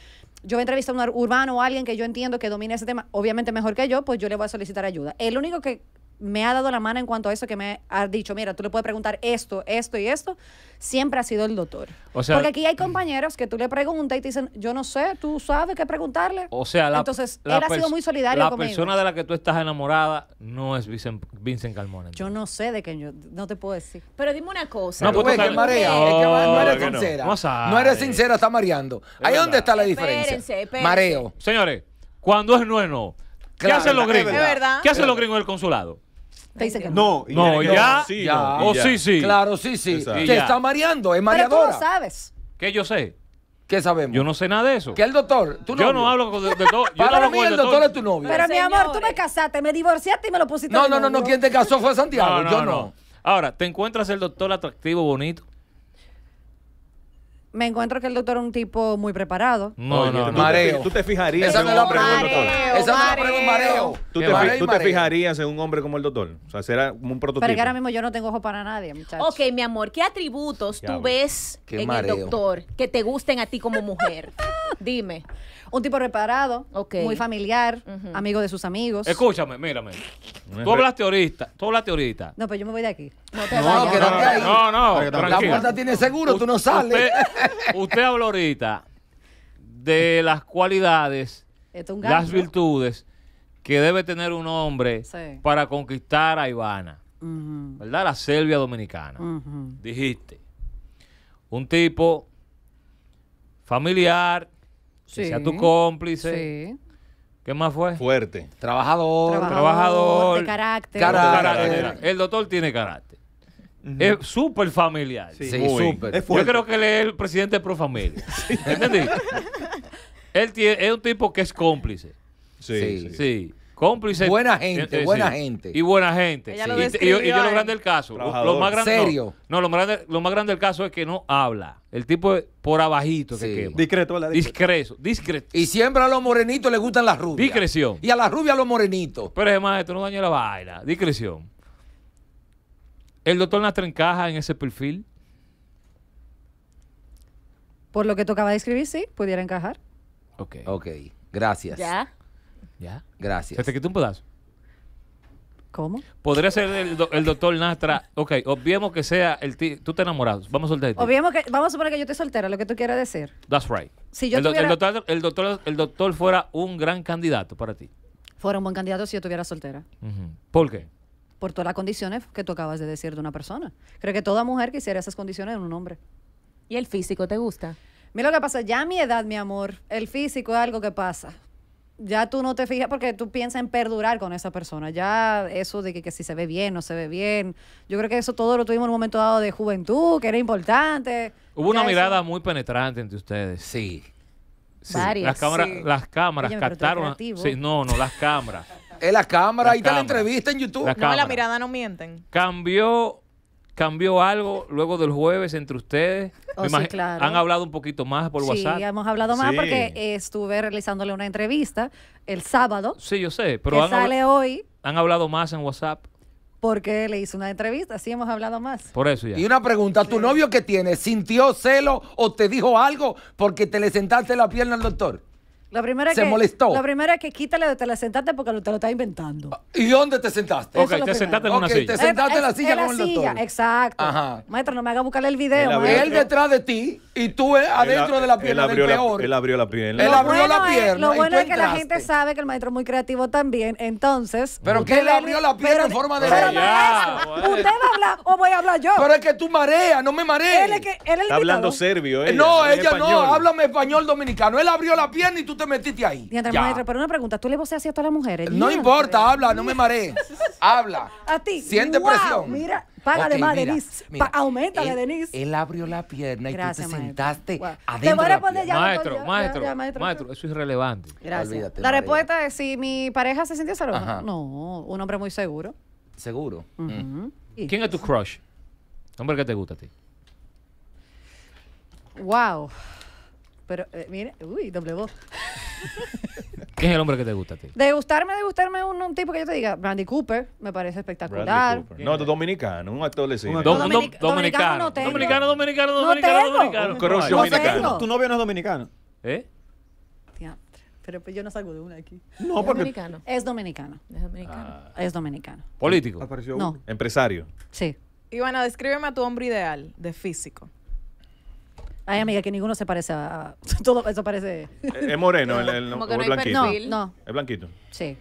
yo voy a entrevistar a un urbano o alguien que yo entiendo que domine ese tema, obviamente mejor que yo, pues yo le voy a solicitar ayuda. El único que me ha dado la mano en cuanto a eso que me ha dicho, mira, tú le puedes preguntar esto, esto y esto, siempre ha sido el doctor. Porque aquí hay compañeros que tú le preguntas y te dicen, yo no sé, tú sabes qué preguntarle. Entonces, él ha sido muy solidario La persona de la que tú estás enamorada no es Vincent, Vincent Yo no sé de qué yo, no te puedo decir. Pero dime una cosa. No, porque es que eres sincera. No, eres sincera, está mareando. Ahí dónde está la diferencia. Mareo. Señores, cuando es no es no. ¿Qué hacen los gringos? ¿Qué hacen los gringos en el consulado? Te dice que no. No, ya. O oh, sí, sí. Claro, sí, sí. Te está mareando, es mareadora. Pero tú lo sabes. ¿Qué yo sé? ¿Qué sabemos? Yo no sé nada de eso. ¿Qué el doctor? Yo no hablo con el doctor Para mí el doctor. es tu novio. Pero, mi amor, tú me casaste, me divorciaste y me lo pusiste No, no, no, no. Quien te casó fue Santiago. yo no. Ahora, ¿te encuentras el doctor atractivo, bonito? me encuentro que el doctor es un tipo muy preparado. No, no, no. Mareo. Tú te fijarías en un hombre como el doctor. Esa no es la pregunta, mareo. ¿Tú te, ¿Tú te fijarías en un hombre como el doctor? O sea, será como un prototipo. Pero que ahora mismo yo no tengo ojo para nadie, muchachos. Ok, mi amor, ¿qué atributos tú ves en el doctor que te gusten a ti como mujer? (laughs) Dime un tipo reparado, muy familiar, amigo de sus amigos. Escúchame, mírame. Tú hablas teorista. tú hablas teorista. No, pero yo me voy de aquí. No, no, que no, no, no, La puerta tiene seguro, tú no sales. (laughs) Usted, habló ahorita de las cualidades, las virtudes que debe tener un hombre para conquistar a Ivana, ¿verdad? La selvia dominicana. Dijiste, un tipo familiar, que sea tu cómplice. ¿Qué más fue? Fuerte. Trabajador. Trabajador. carácter. El doctor tiene carácter. Es súper familiar. Sí, súper. Yo creo que él es el presidente pro familia. (laughs) ¿Entendí? él tiene, es un tipo que es cómplice. sí. sí. Cómplice. Buena eh, gente, eh, buena gente. Y buena gente. Y, yo, lo grande del caso. Lo, más grande, Serio. No, lo, más grande, lo, del caso es que no habla. El tipo es por abajito Discreto, Discreto. Y siempre a los morenitos les gustan las rubias. Discreción. Y a las rubias a los morenitos. Pero es más, esto no daña la vaina. Discreción. ¿El doctor Nastra encaja en ese perfil? Por lo que tocaba describir, sí, pudiera encajar. Ok. Ok, gracias. Ya. Ya. Gracias. Se te quitó un pedazo. ¿Cómo? Podría ser el, doctor Nastra. Ok, obviemos que sea el tío... Tú te enamorados. Vamos a soltar Obviemos que, vamos a suponer que yo estoy soltera, lo que tú quieras decir. That's right. Si yo el, el doctor, el, doctor, fuera un gran candidato para ti. Fuera un buen candidato si yo estuviera soltera. ¿Por qué? Por todas las condiciones que tú acabas de decir de una persona. Creo que toda mujer quisiera esas condiciones en un hombre. ¿Y el físico te gusta? Mira lo que pasa, ya a mi edad, mi amor, el físico es algo que pasa ya tú no te fijas porque tú piensas en perdurar con esa persona. Ya eso de que, si se ve bien, no se ve bien. Yo creo que eso todo lo tuvimos en un momento dado de juventud, que era importante. Hubo una mirada muy penetrante entre ustedes. Sí. Las cámaras, las cámaras captaron. Sí, no, no, las cámaras. es (laughs) eh, la cámara, ahí está la entrevista en YouTube. no, la mirada no mienten. Cambió ¿Cambió algo luego del jueves entre ustedes? Oh, claro. ¿Han hablado un poquito más por WhatsApp? Sí, hemos hablado más porque eh, estuve realizándole una entrevista el sábado. Sí, yo sé, pero... Que sale hoy. ¿Han hablado más en WhatsApp? Porque le hice una entrevista, sí hemos hablado más. Por eso ya. Y una pregunta, ¿tu novio que tiene sintió celo o te dijo algo porque te le sentaste la pierna al doctor? La primera se que, molestó. La primera que quítale de te la sentaste porque te lo está inventando. Ah, ¿Y dónde te sentaste? Ok, te sentaste en una okay, silla. Te sentaste en la silla en la silla, Exacto. Ajá. Maestro, no me haga buscarle el video. Él, detrás de ti y tú adentro de la pierna del peor. él abrió la pierna. Él abrió la pierna. lo bueno es que la gente sabe que el maestro es muy creativo también. Entonces. Pero que él abrió la pierna en forma de. Pero maestro, ¿usted va a hablar o voy a hablar yo? Pero es que tú mareas, no me marees. Él es el está hablando serbio. No, eh, ella no. Háblame español dominicano. Él abrió la pierna y tú te metiste ahí? maestro, pero una pregunta, ¿tú le así a todas las mujeres? No importa, habla, no me mare, (laughs) habla. A ti. Siente presión. Mira, paga de más, Denise. Denis. Denise. Él abrió la pierna y tú te sentaste adentro. Te voy a responder ya maestro, maestro, maestro, eso es irrelevante. Gracias. Olvídate, la respuesta es si mi pareja se sintió saludable. No, un hombre muy seguro. ¿Seguro? Mm. ¿Quién es tu crush? Hombre que te gusta a ti. Wow. Pero, eh, mire, uy, doble voz. (laughs) ¿Quién es el hombre que te gusta a ti? De gustarme, de gustarme un, un tipo que yo te diga, Brandy Cooper, me parece espectacular. No, es dominicano, un actor de cine. dominicano, dominicano, dominicano, dominicano, dominicano, Tu novio no es dominicano. ¿Eh? Pero pues yo no salgo de una aquí. No, porque Dominicano. Es dominicano. Es dominicano. Ah. Es dominicano. Político. No. Empresario. Sí. Y bueno, descríbeme a tu hombre ideal de físico. Ay, amiga, que ninguno se parece a. (laughs) Todo eso parece. Es moreno, el, el, no es blanquito. No, Es blanquito. Sí.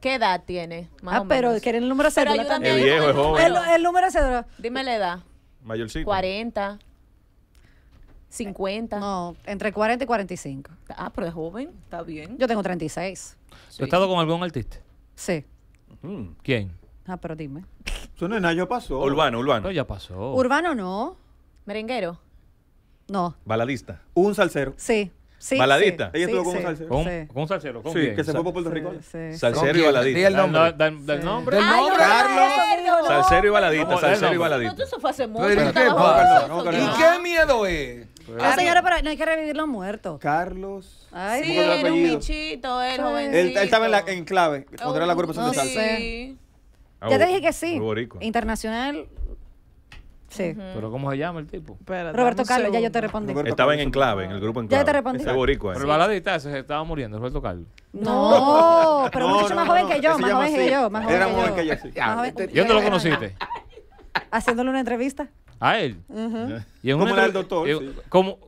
¿Qué edad tiene? ah, pero menos? el número cero. también? Es viejo, es joven. El, número de Dime la edad. Mayorcito. 40, 50. No, entre 40 y 45. Ah, pero es joven, está bien. Yo tengo 36. ¿Tú has estado con algún artista? Sí. Mm. ¿Quién? Ah, pero dime. es nada, ya pasó. Urbano, urbano. No, ya pasó. Urbano no. Merenguero. No. Baladista. Un salsero. Sí. Sí, baladista. Sí, Ella estuvo sí, con un salsero. ¿Con, sí. con un salsero? ¿Con que se fue por Puerto Rico. Salsero y baladista. el nombre. Del, nombre. Del nombre. Carlos. Salsero y baladista. Salsero y baladista. eso fue hace mucho. ¿Y qué miedo es? Pues, ah, señora, pero no hay que revivir los muertos. Carlos. Ay, sí, era un bichito, el jovencito. Él, estaba en, la, en clave. Pondrá la oh, cuerpo de salsa. Ah, ya te dije que sí. Internacional, Sí. ¿Pero cómo se llama el tipo? Roberto Carlos, ya yo te respondí. Estaba en Enclave, en el grupo Enclave. Ya te respondí. Ese boricua. Pero ¿eh? el baladista ese se estaba muriendo, Roberto Carlos. No, pero mucho más joven que yo, más joven que yo, más joven Era que joven que yo, ¿Y dónde lo conociste? Haciéndole una entrevista. ¿A él? Y en ¿Cómo era el doctor? Como...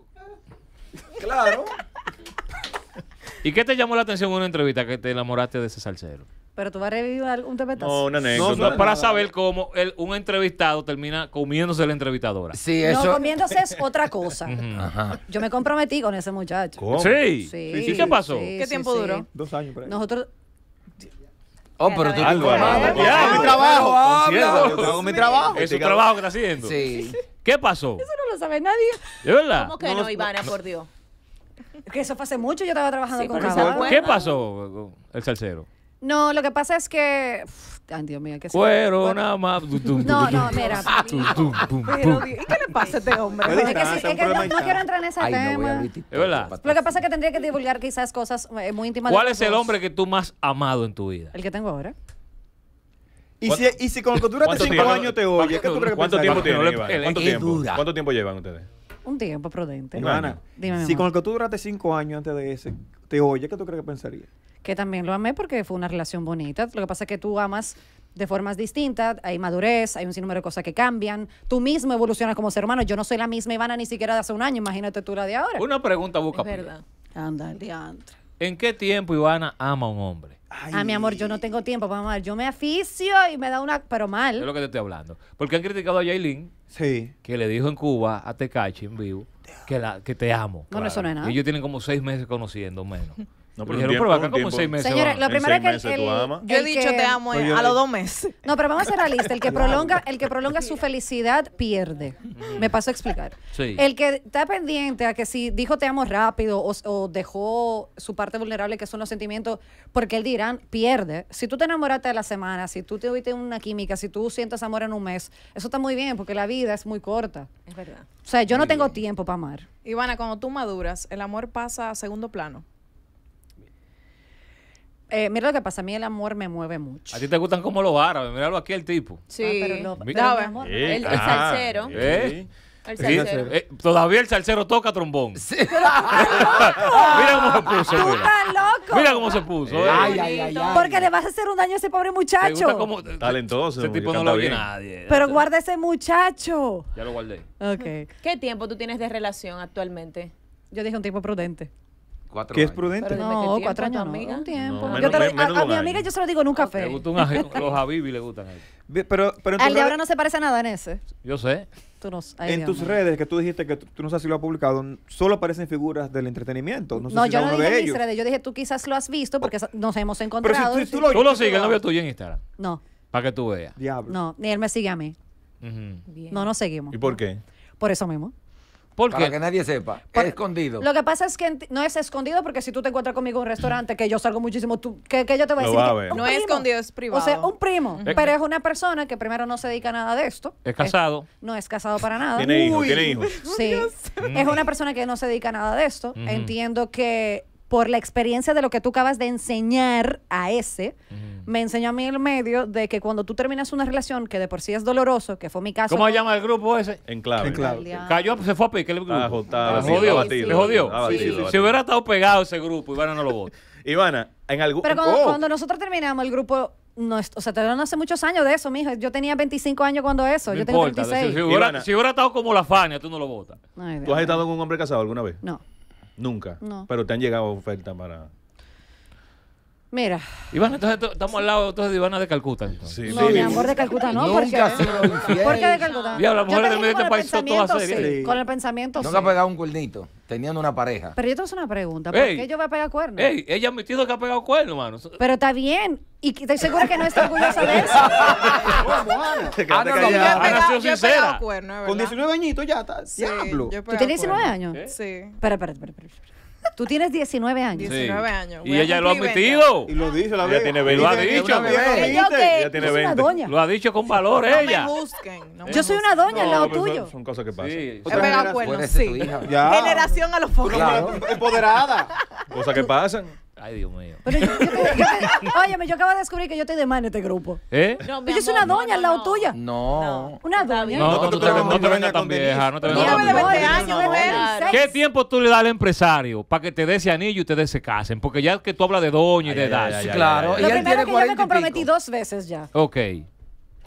Claro. ¿Y qué te llamó la atención en una entrevista que te enamoraste de ese salsero? Pero tú vas a revivir un tepetazo. No, una No, para saber cómo un entrevistado termina comiéndose la entrevistadora. Sí, eso. No, comiéndose es otra cosa. Ajá. Yo me comprometí con ese muchacho. ¿Cómo? Sí. ¿Y qué pasó? ¿Qué tiempo duró? Dos años. Nosotros. Oh, pero tú Hago mi trabajo, Yo hago mi trabajo. Es su trabajo que está haciendo. Sí. ¿Qué pasó? Eso no lo sabe nadie. ¿De verdad? ¿Cómo que no, Ivana, por Dios? Que eso fue hace mucho, yo estaba trabajando con Casado. ¿Qué pasó, el salsero? No, lo que pasa es que. ay, Dios mío, nada más. No, no, mira. ¿Y qué le pasa a este hombre? Es que, no, quiero entrar en ese tema. Lo que pasa es que tendría que divulgar quizás cosas eh, muy íntimas. ¿Cuál es el hombre que tú más amado en tu vida? El que tengo ahora. ¿Y si, y si con lo que duraste cinco años te oye, ¿Cuánto tiempo ¿Cuánto tiempo llevan ustedes? Un tiempo prudente. Ivana Dime, si con el que tú duraste cinco años antes de ese, te oye, ¿qué tú crees que pensaría? Que también lo amé porque fue una relación bonita. Lo que pasa es que tú amas de formas distintas, hay madurez, hay un sinnúmero de cosas que cambian. Tú mismo evolucionas como ser humano. Yo no soy la misma Ivana ni siquiera de hace un año, imagínate tú la de ahora. Una pregunta busca. Es verdad. Anda, el ¿En qué tiempo Ivana ama a un hombre? Ay. Ah, mi amor, yo no tengo tiempo para ver, Yo me aficio y me da una. Pero mal. Es lo que te estoy hablando. Porque han criticado a Jailin. Sí. Que le dijo en Cuba a Tecachi en vivo que, que te amo. Bueno, eso no es nada. ellos tienen como seis meses conociendo menos. (laughs) No, pero como seis meses. Señores, lo primero que Yo he dicho te amo pues eh, a los dos meses. (laughs) No, pero vamos a ser realistas. El que (laughs) prolonga, el que prolonga su felicidad pierde. Me paso a explicar. El que está pendiente a que si dijo te amo rápido o, dejó su parte vulnerable, que son los sentimientos, porque él dirán, pierde. Si tú te enamoraste de la semana, si tú te oíste una química, si tú sientes amor en un mes, eso está muy bien, porque la vida es muy corta. Es verdad. O sea, yo no tengo tiempo para amar. Ivana, cuando tú maduras, el amor pasa a segundo plano. Eh, mira lo que pasa, a mí el amor me mueve mucho. A ti te gustan como los árabes, míralo aquí el tipo. Sí, ah, pero, lo, mi amor, el, salsero. Eh. El salsero. todavía el salsero toca trombón. Sí. (laughs) mira cómo se puso. Tú loco. Mira cómo se puso. Eh. Porque le vas a hacer un daño a ese pobre muchacho. Como, eh, Talentoso. Ese tipo no lo oye nadie. Pero guarda ese muchacho. Ya lo guardé. Okay. ¿Qué tiempo tú tienes de relación actualmente? Yo dije un tiempo prudente que ¿Qué es prudente? no, cuatro años no, un tiempo. a, mi amiga yo se lo digo en un café. Le (laughs) los Habibi, le gustan a él. Pero, pero Al de ahora no se parece a nada en ese. Yo sé. en tus redes, que tú dijiste que tú, no sabes si lo has publicado, solo aparecen figuras del entretenimiento. No, sé no yo no dije en mis redes, yo dije tú quizás lo has visto porque nos hemos encontrado. Pero si tú, lo, tú, lo, sigues, no veo tuyo en Instagram. No. Para que tú veas. Diablo. No, ni él me sigue a mí. No nos seguimos. ¿Y por qué? Por eso mismo. ¿Por Para que nadie sepa. es escondido. Lo que pasa es que no es escondido porque si tú te encuentras conmigo en un restaurante que yo salgo muchísimo, tú, que, yo te voy a decir. no es escondido, es privado. O sea, un primo. pero es una persona que primero no se dedica a nada de esto. Es casado. no es casado para nada. Tiene hijos, Sí. (laughs) es una persona que no se dedica a nada de esto. Entiendo que por la experiencia de lo que tú acabas de enseñar a ese, me enseñó a mí el medio de que cuando tú terminas una relación que de por sí es doloroso, que fue mi caso. ¿Cómo se llama el grupo ese? En clave. En clave. Cayó, se fue a pique el grupo. Ah, le jodió. si hubiera estado pegado ese grupo, Ivana no lo votó. Ivana, en algún... Pero oh. cuando, nosotros terminamos el grupo no, o sea, te hace muchos años de eso, mijo. Yo tenía 25 años cuando eso. yo tengo 36. hubiera, Ivana, si, hubiera, estado como la Fania, tú no lo votas. ¿Tú has estado con un hombre casado alguna vez? No. Nunca. Pero te han llegado ofertas para. Mira. Ivana entonces estamos al lado de Ivana de Calcuta. Entonces. Sí, no, mi amor, de Calcuta no. porque, ¿Por qué de Calcuta? Diablo, la mujer de este país son todas Con el pensamiento, Nunca ha pegado un cuernito, teniendo una pareja. Pero yo te hago una pregunta. ¿Por qué yo voy a pegar cuernos? Ey, ella ha admitido que ha pegado cuernos, mano. Pero está bien. Y estoy segura que no está orgullosa de eso. sincera. Con 19 añitos ya está. ¿Tú tienes 19 años? ¿Eh? Sí. Espera, espera, espera. Tú tienes 19 años. Sí. 19 años. Y ella lo ha admitido. Y lo dice la Ella tiene 20. Lo ha dicho. Ella tiene 20. Lo ha dicho con valor no ella. Me busquen, no me yo soy una doña no, en lado tuyo. Son, son, cosas que pasan. Sí. Es verdad, cuernos, sí. Generación a los pobres. Claro. (laughs) Empoderada. Cosas que pasan. Ay, Dios mío. Pero yo, óyeme, yo acabo de descubrir que yo estoy de más en este grupo. ¿Eh? No, yo soy una doña al lado no. tuya. No. Una doña. No, no, te, vengas tan vieja. No te vengas tan vieja. ¿Qué tiempo tú le das al empresario para que te dé ese anillo y te dé ese casen? Porque ya que tú hablas de doña y de edad. claro. Lo primero que yo me comprometí dos veces ya. Ok.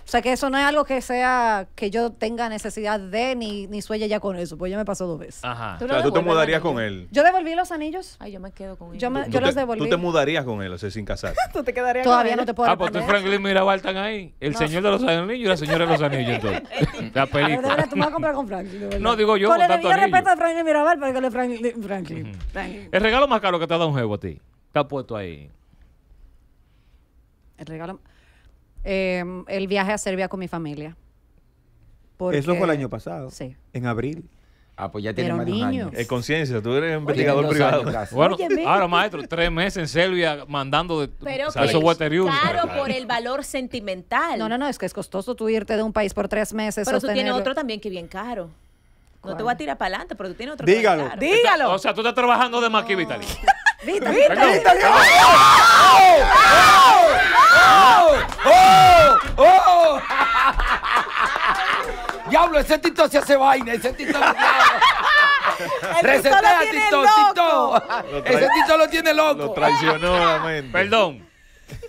O sea que eso no es algo que sea que yo tenga necesidad de ni, ni sueñe ya con eso, pues ya me pasó dos veces. Ajá. o sea, tú te mudarías con él. Yo devolví los anillos. Ay, yo me quedo con él. Yo, los devolví. Tú te mudarías con él, o sea, sin casar. (laughs) tú te quedarías con Todavía no te puedo Ah, pues tú y Franklin Mirabal están ahí. El señor de los anillos y la señora de los anillos. (laughs) la ah, película. pedido. tú me vas a comprar con Franklin. No, digo yo. Con, le el debido respeto a Franklin Mirabal, que le Franklin. Franklin. El regalo más caro que te ha dado un jevo a ti. Te ha puesto ahí. El regalo eh, el viaje a Serbia con mi familia. Eso fue el año pasado. En abril. Ah, pues ya tiene más de un año. conciencia, tú eres investigador privado. bueno, ahora maestro, tres meses en Serbia mandando de pero o sea, Claro, por el valor sentimental. No, no, no, es que es costoso tú irte de un país por tres meses. Pero tú tienes otro también que bien caro. No te voy a tirar para adelante, pero tú tienes otro Dígalo. Dígalo. o sea, tú estás trabajando de más Vitali. Vitali. Diablo, ese Tito se hace vaina, ese Tito lo Resetea, Tito, Tito. Ese Tito lo tiene loco. Lo traicionó amén. Perdón.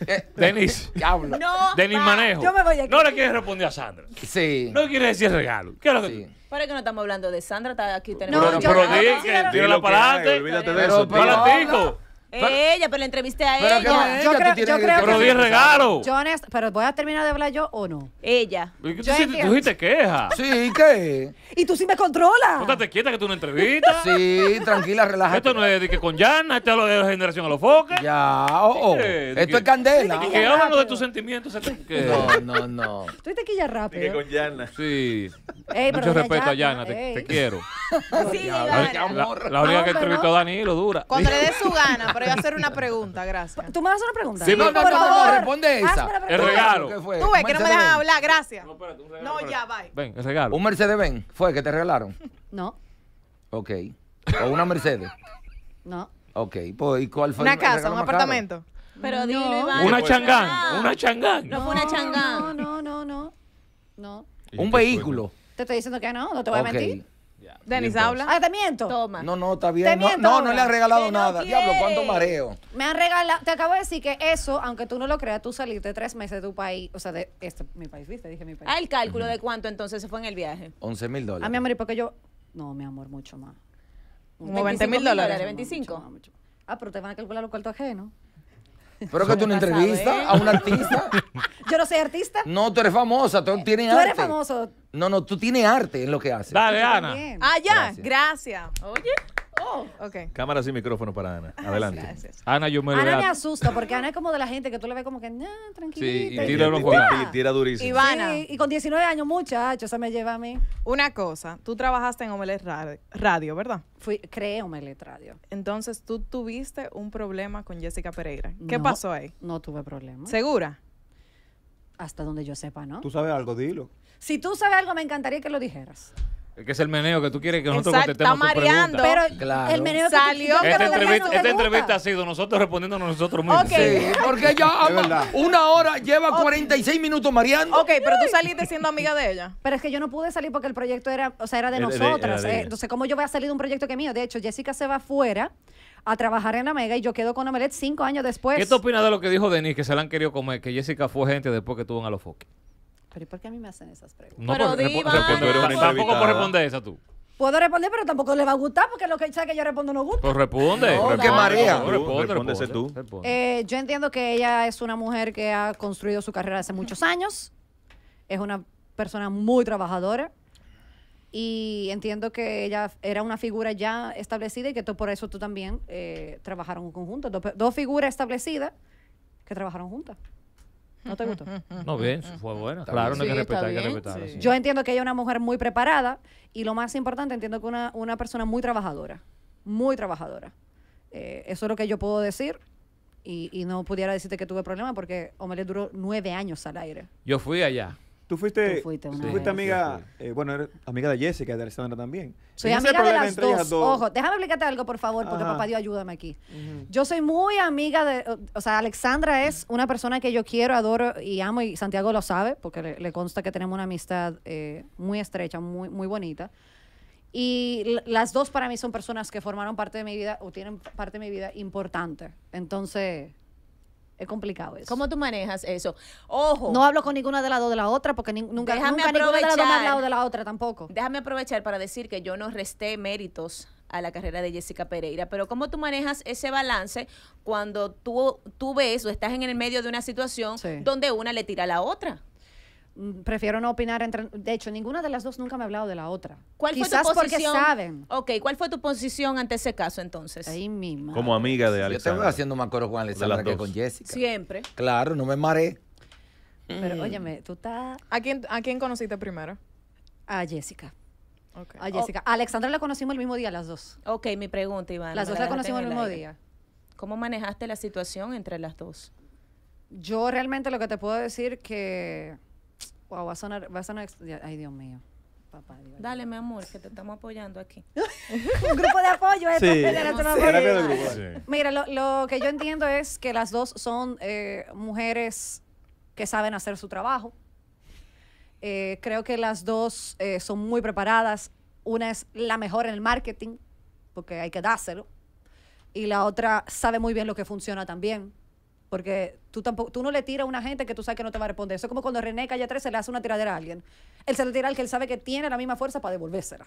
Eh, Denis. Diablo. Denis Manejo. Yo me voy aquí. No le quieres responder a Sandra. Sí. No quieres decir regalo. ¿Qué es lo que para que no estamos hablando de Sandra, está aquí tenemos. No, pero, di, la palabra. Olvídate de eso. Pero, ella, pero la entrevisté a ella. Yo, creo, yo creo pero di regalo. pero voy a terminar de hablar yo o no. Ella. ¿Y tú, sí, te quejas. Sí, ¿qué? Y tú sí me controlas. Póntate quieta que tú no entrevistas. Sí, tranquila, relájate. Esto no es de que con Yana, esto es lo de la generación a los foques. Ya, oh, oh. Esto es, candela. Y que lo de tus sentimientos. No, no, no. Tú te quilla rápido. que con Yana. Sí. Ey, Mucho respeto a Yana, te, quiero. (laughs) Sí, la, la, la única que entrevistó a Danilo dura. Cuando le dé su gana, pero voy a hacer una pregunta, gracias. ¿Tú me vas a hacer una pregunta? Sí, no, no, no, responde esa. El regalo. fue? Tú ves que no me dejan hablar, gracias. No, espérate, un regalo. No, ya, bye. Ven, el regalo. ¿Un Mercedes Benz fue que te regalaron? No. Ok. ¿O una Mercedes? No. Ok, pues, ¿y cuál fue Una casa, un apartamento. Pero dile, Una changán, ah. una changán. No fue una changán. No, no, no, no. No. Un vehículo. Te estoy diciendo que no, no te voy a mentir. Denis, habla. Ah, te miento. Toma. No, no, está bien. No, no, le han regalado nada. Diablo, cuánto mareo. Me han regalado. Te acabo de decir que eso, aunque tú no lo creas, tú saliste tres meses de tu país. O sea, de este, mi país, ¿viste? Dije mi país. Ah, el cálculo de cuánto entonces se fue en el viaje. 11 mil dólares. A ah, mi amor, ¿y porque yo. No, mi amor, mucho más. Como 20 mil dólares. 25. Ah, pero te van a calcular lo cuarto ajeno. Pero que tú una entrevista a un artista. (laughs) Yo no soy artista. No, tú eres famosa, tú tienes arte. Tú eres famoso. No, no, tú tienes arte en lo que haces. Dale, Ana. Ah, ya, gracias. Oye. Oh, sin Cámaras y micrófono para Ana. Ah, Adelante. Ana, yo me Ana me asusta porque Ana es como de la gente que tú le ves como que, nah, Sí, y tira, durísimo. y con 19 años, muchacho, Eso me lleva a mí. Una cosa, tú trabajaste en Omelet Radio, ¿verdad? Fui, creé Omelet Radio. Entonces, tú tuviste un problema con Jessica Pereira. ¿Qué pasó ahí? No tuve problema. ¿Segura? Hasta donde yo sepa, ¿no? Tú sabes algo, dilo. Si tú sabes algo, me encantaría que lo dijeras. Que es el meneo que tú quieres que nosotros contestemos está mareando. Pero el meneo salió. esta, entrevista, ha sido nosotros respondiéndonos nosotros mismos. porque ella una hora, lleva 46 minutos mareando. Ok, pero tú saliste siendo amiga de ella. Pero es que yo no pude salir porque el proyecto era, o sea, era de nosotras. Eh, entonces, ¿cómo yo voy a salir de un proyecto que es mío? De hecho, Jessica se va afuera a trabajar en la Mega y yo quedo con Amelet cinco años después. ¿Qué te opinas de lo que dijo Denis que se la han querido comer, que Jessica fue gente después que tuvo en Alofoque? Pero por qué a mí me hacen esas preguntas? No, pero por, diva, tampoco puedo responder esa tú. Puedo responder, pero tampoco le va a gustar porque lo que sabe que yo respondo no gusta. Pues responde. No, porque María. No, responde, respóndese tú. Eh, yo entiendo que ella es una mujer que ha construido su carrera hace muchos años. Es una persona muy trabajadora. Y entiendo que ella era una figura ya establecida y que tú, por eso tú también eh, trabajaron en conjunto. dos figuras establecidas que trabajaron juntas. ¿No te gustó? No, bien, fue bueno. Claro, no hay que Yo entiendo que ella es una mujer muy preparada y lo más importante, entiendo que una, una persona muy trabajadora. Muy trabajadora. Eh, eso es lo que yo puedo decir. Y, no pudiera decirte que tuve problemas porque le duró nueve años al aire. Yo fui allá. Tú fuiste, amiga, eh, bueno, eres amiga de Jessica, de Alexandra también. Soy amiga de las dos. Ojo, déjame explicarte algo, por favor, porque papá Dios ayúdame aquí. Yo soy muy amiga de, o sea, Alexandra es una persona que yo quiero, adoro y amo, y Santiago lo sabe, porque le, consta que tenemos una amistad eh, muy estrecha, muy, muy bonita. Y las dos para mí son personas que formaron parte de mi vida o tienen parte de mi vida importante. Entonces, es complicado eso. ¿Cómo tú manejas eso? Ojo. No hablo con ninguna de las dos de la otra porque nunca, nunca ninguna de las dos de la otra tampoco. Déjame aprovechar para decir que yo no resté méritos a la carrera de Jessica Pereira, pero ¿cómo tú manejas ese balance cuando tú, tú ves o estás en el medio de una situación donde una le tira a la otra? Mm, prefiero no opinar entre, de hecho ninguna de las dos nunca me ha hablado de la otra ¿Cuál fue tu posición? porque saben ok cuál fue tu posición ante ese caso entonces Ahí mismo. como amiga de Alexandra yo haciendo más coro con Alexandra que con Jessica siempre claro no me mareé pero mm. óyeme tú estás ¿A quién, ¿a quién conociste primero? a Jessica okay. a Jessica oh. Alexandra la conocimos el mismo día las dos ok mi pregunta Iván las dos la, conocimos el mismo día ¿cómo manejaste la situación entre las dos? yo realmente lo que te puedo decir que Wow, va a sonar, va a sonar, ay Dios mío. Papá, Dale, mi amor, que te estamos apoyando aquí. (laughs) Un grupo de apoyo. ¿eh? Mira, lo, que yo entiendo es que las dos son eh, mujeres que saben hacer su trabajo. Eh, creo que las dos eh, son muy preparadas. Una es la mejor en el marketing, porque hay que dárselo. Y la otra sabe muy bien lo que funciona también. Porque tú tampoco, tú no le tiras a una gente que tú sabes que no te va a responder. Eso es como cuando René Calle 3 se le hace una tiradera a alguien. Él se le tira al que él sabe que tiene la misma fuerza para devolvérsela.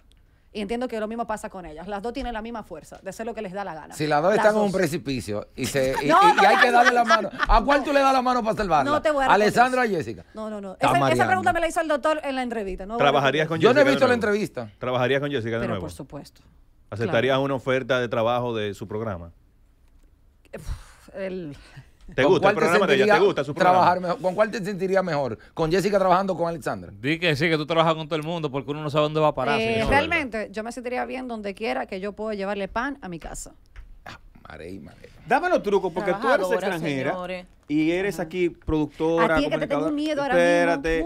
Y entiendo que lo mismo pasa con ellas. Las dos tienen la misma fuerza de hacer lo que les da la gana. Si las dos están en un precipicio y, se, (laughs) y, hay que darle la mano, ¿a cuál tú le das la mano para salvarla? No te voy a ¿Alessandra a Jessica? No, no, no. Esa, pregunta me la hizo el doctor en la entrevista. ¿Trabajarías con Jessica? Yo no he visto la entrevista. ¿Trabajarías con Jessica de Pero nuevo? por supuesto. ¿Aceptarías una oferta de trabajo de su programa? El... ¿Te gusta el programa de ella? ¿Te gusta su trabajar ¿Con cuál te sentirías mejor? ¿Con Jessica trabajando con Alexandra? Dí que sí, que tú trabajas con todo el mundo porque uno no sabe dónde va a parar. Eh, realmente, yo me sentiría bien donde quiera que yo pueda llevarle pan a mi casa. Ah, marey, marey. Dame los trucos porque tú eres extranjera. Y eres aquí productora. A ti que te tengo miedo ahora Espérate.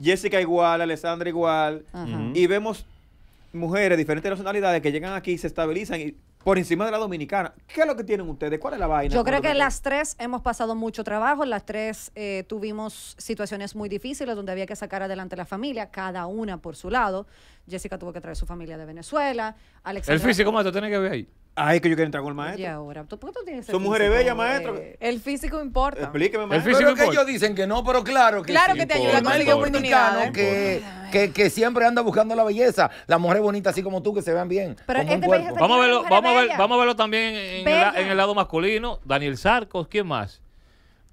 Jessica igual, Alexandra igual. Y vemos mujeres, de diferentes nacionalidades que llegan aquí, y se estabilizan y por encima de la dominicana. ¿Qué es lo que tienen ustedes? ¿Cuál es la vaina? Yo creo que las tres hemos pasado mucho trabajo, las tres eh, tuvimos situaciones muy difíciles donde había que sacar adelante la familia, cada una por su lado. Jessica tuvo que traer su familia de Venezuela. Alexandra, el físico más tiene que ver ahí. Ay, que yo quiero entrar con el maestro. Y ahora, ¿tú, ¿por qué tú tienes Son mujeres bellas, maestro. Eh, el físico importa. Explíqueme, maestro. El físico pero que ellos dicen que no, pero claro que Claro que te ayuda a conseguir Que, que, que siempre anda buscando la belleza. Las mujeres bonitas así como tú, que se vean bien. vamos, a verlo, vamos, a ver, vamos a verlo también en el, lado masculino. Daniel Sarcos, ¿quién más?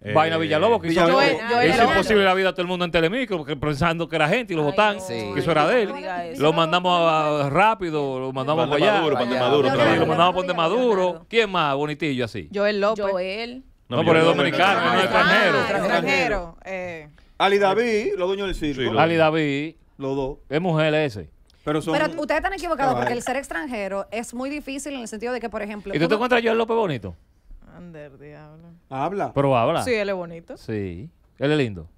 Eh, Vaina Villalobos, que imposible la vida a todo el mundo en Telemicro, pensando que era gente y lo votan, que eso era de él. lo mandamos rápido, lo mandamos para a Maduro, Lo mandamos a Ponte Maduro. ¿Quién más bonitillo así? Joel López. Joel. No, pero es dominicano, no es ah, extranjero. extranjero. Eh. Ali David, los dueños del circo. Ali David. Los dos. Es mujer ese. Pero, ustedes están equivocados porque el ser extranjero es muy difícil en el sentido de que, por ejemplo. ¿Y tú te encuentras yo el López Bonito? Ander, diablo ¿Habla? Pero habla. Sí, él es bonito. Sí. Él es lindo.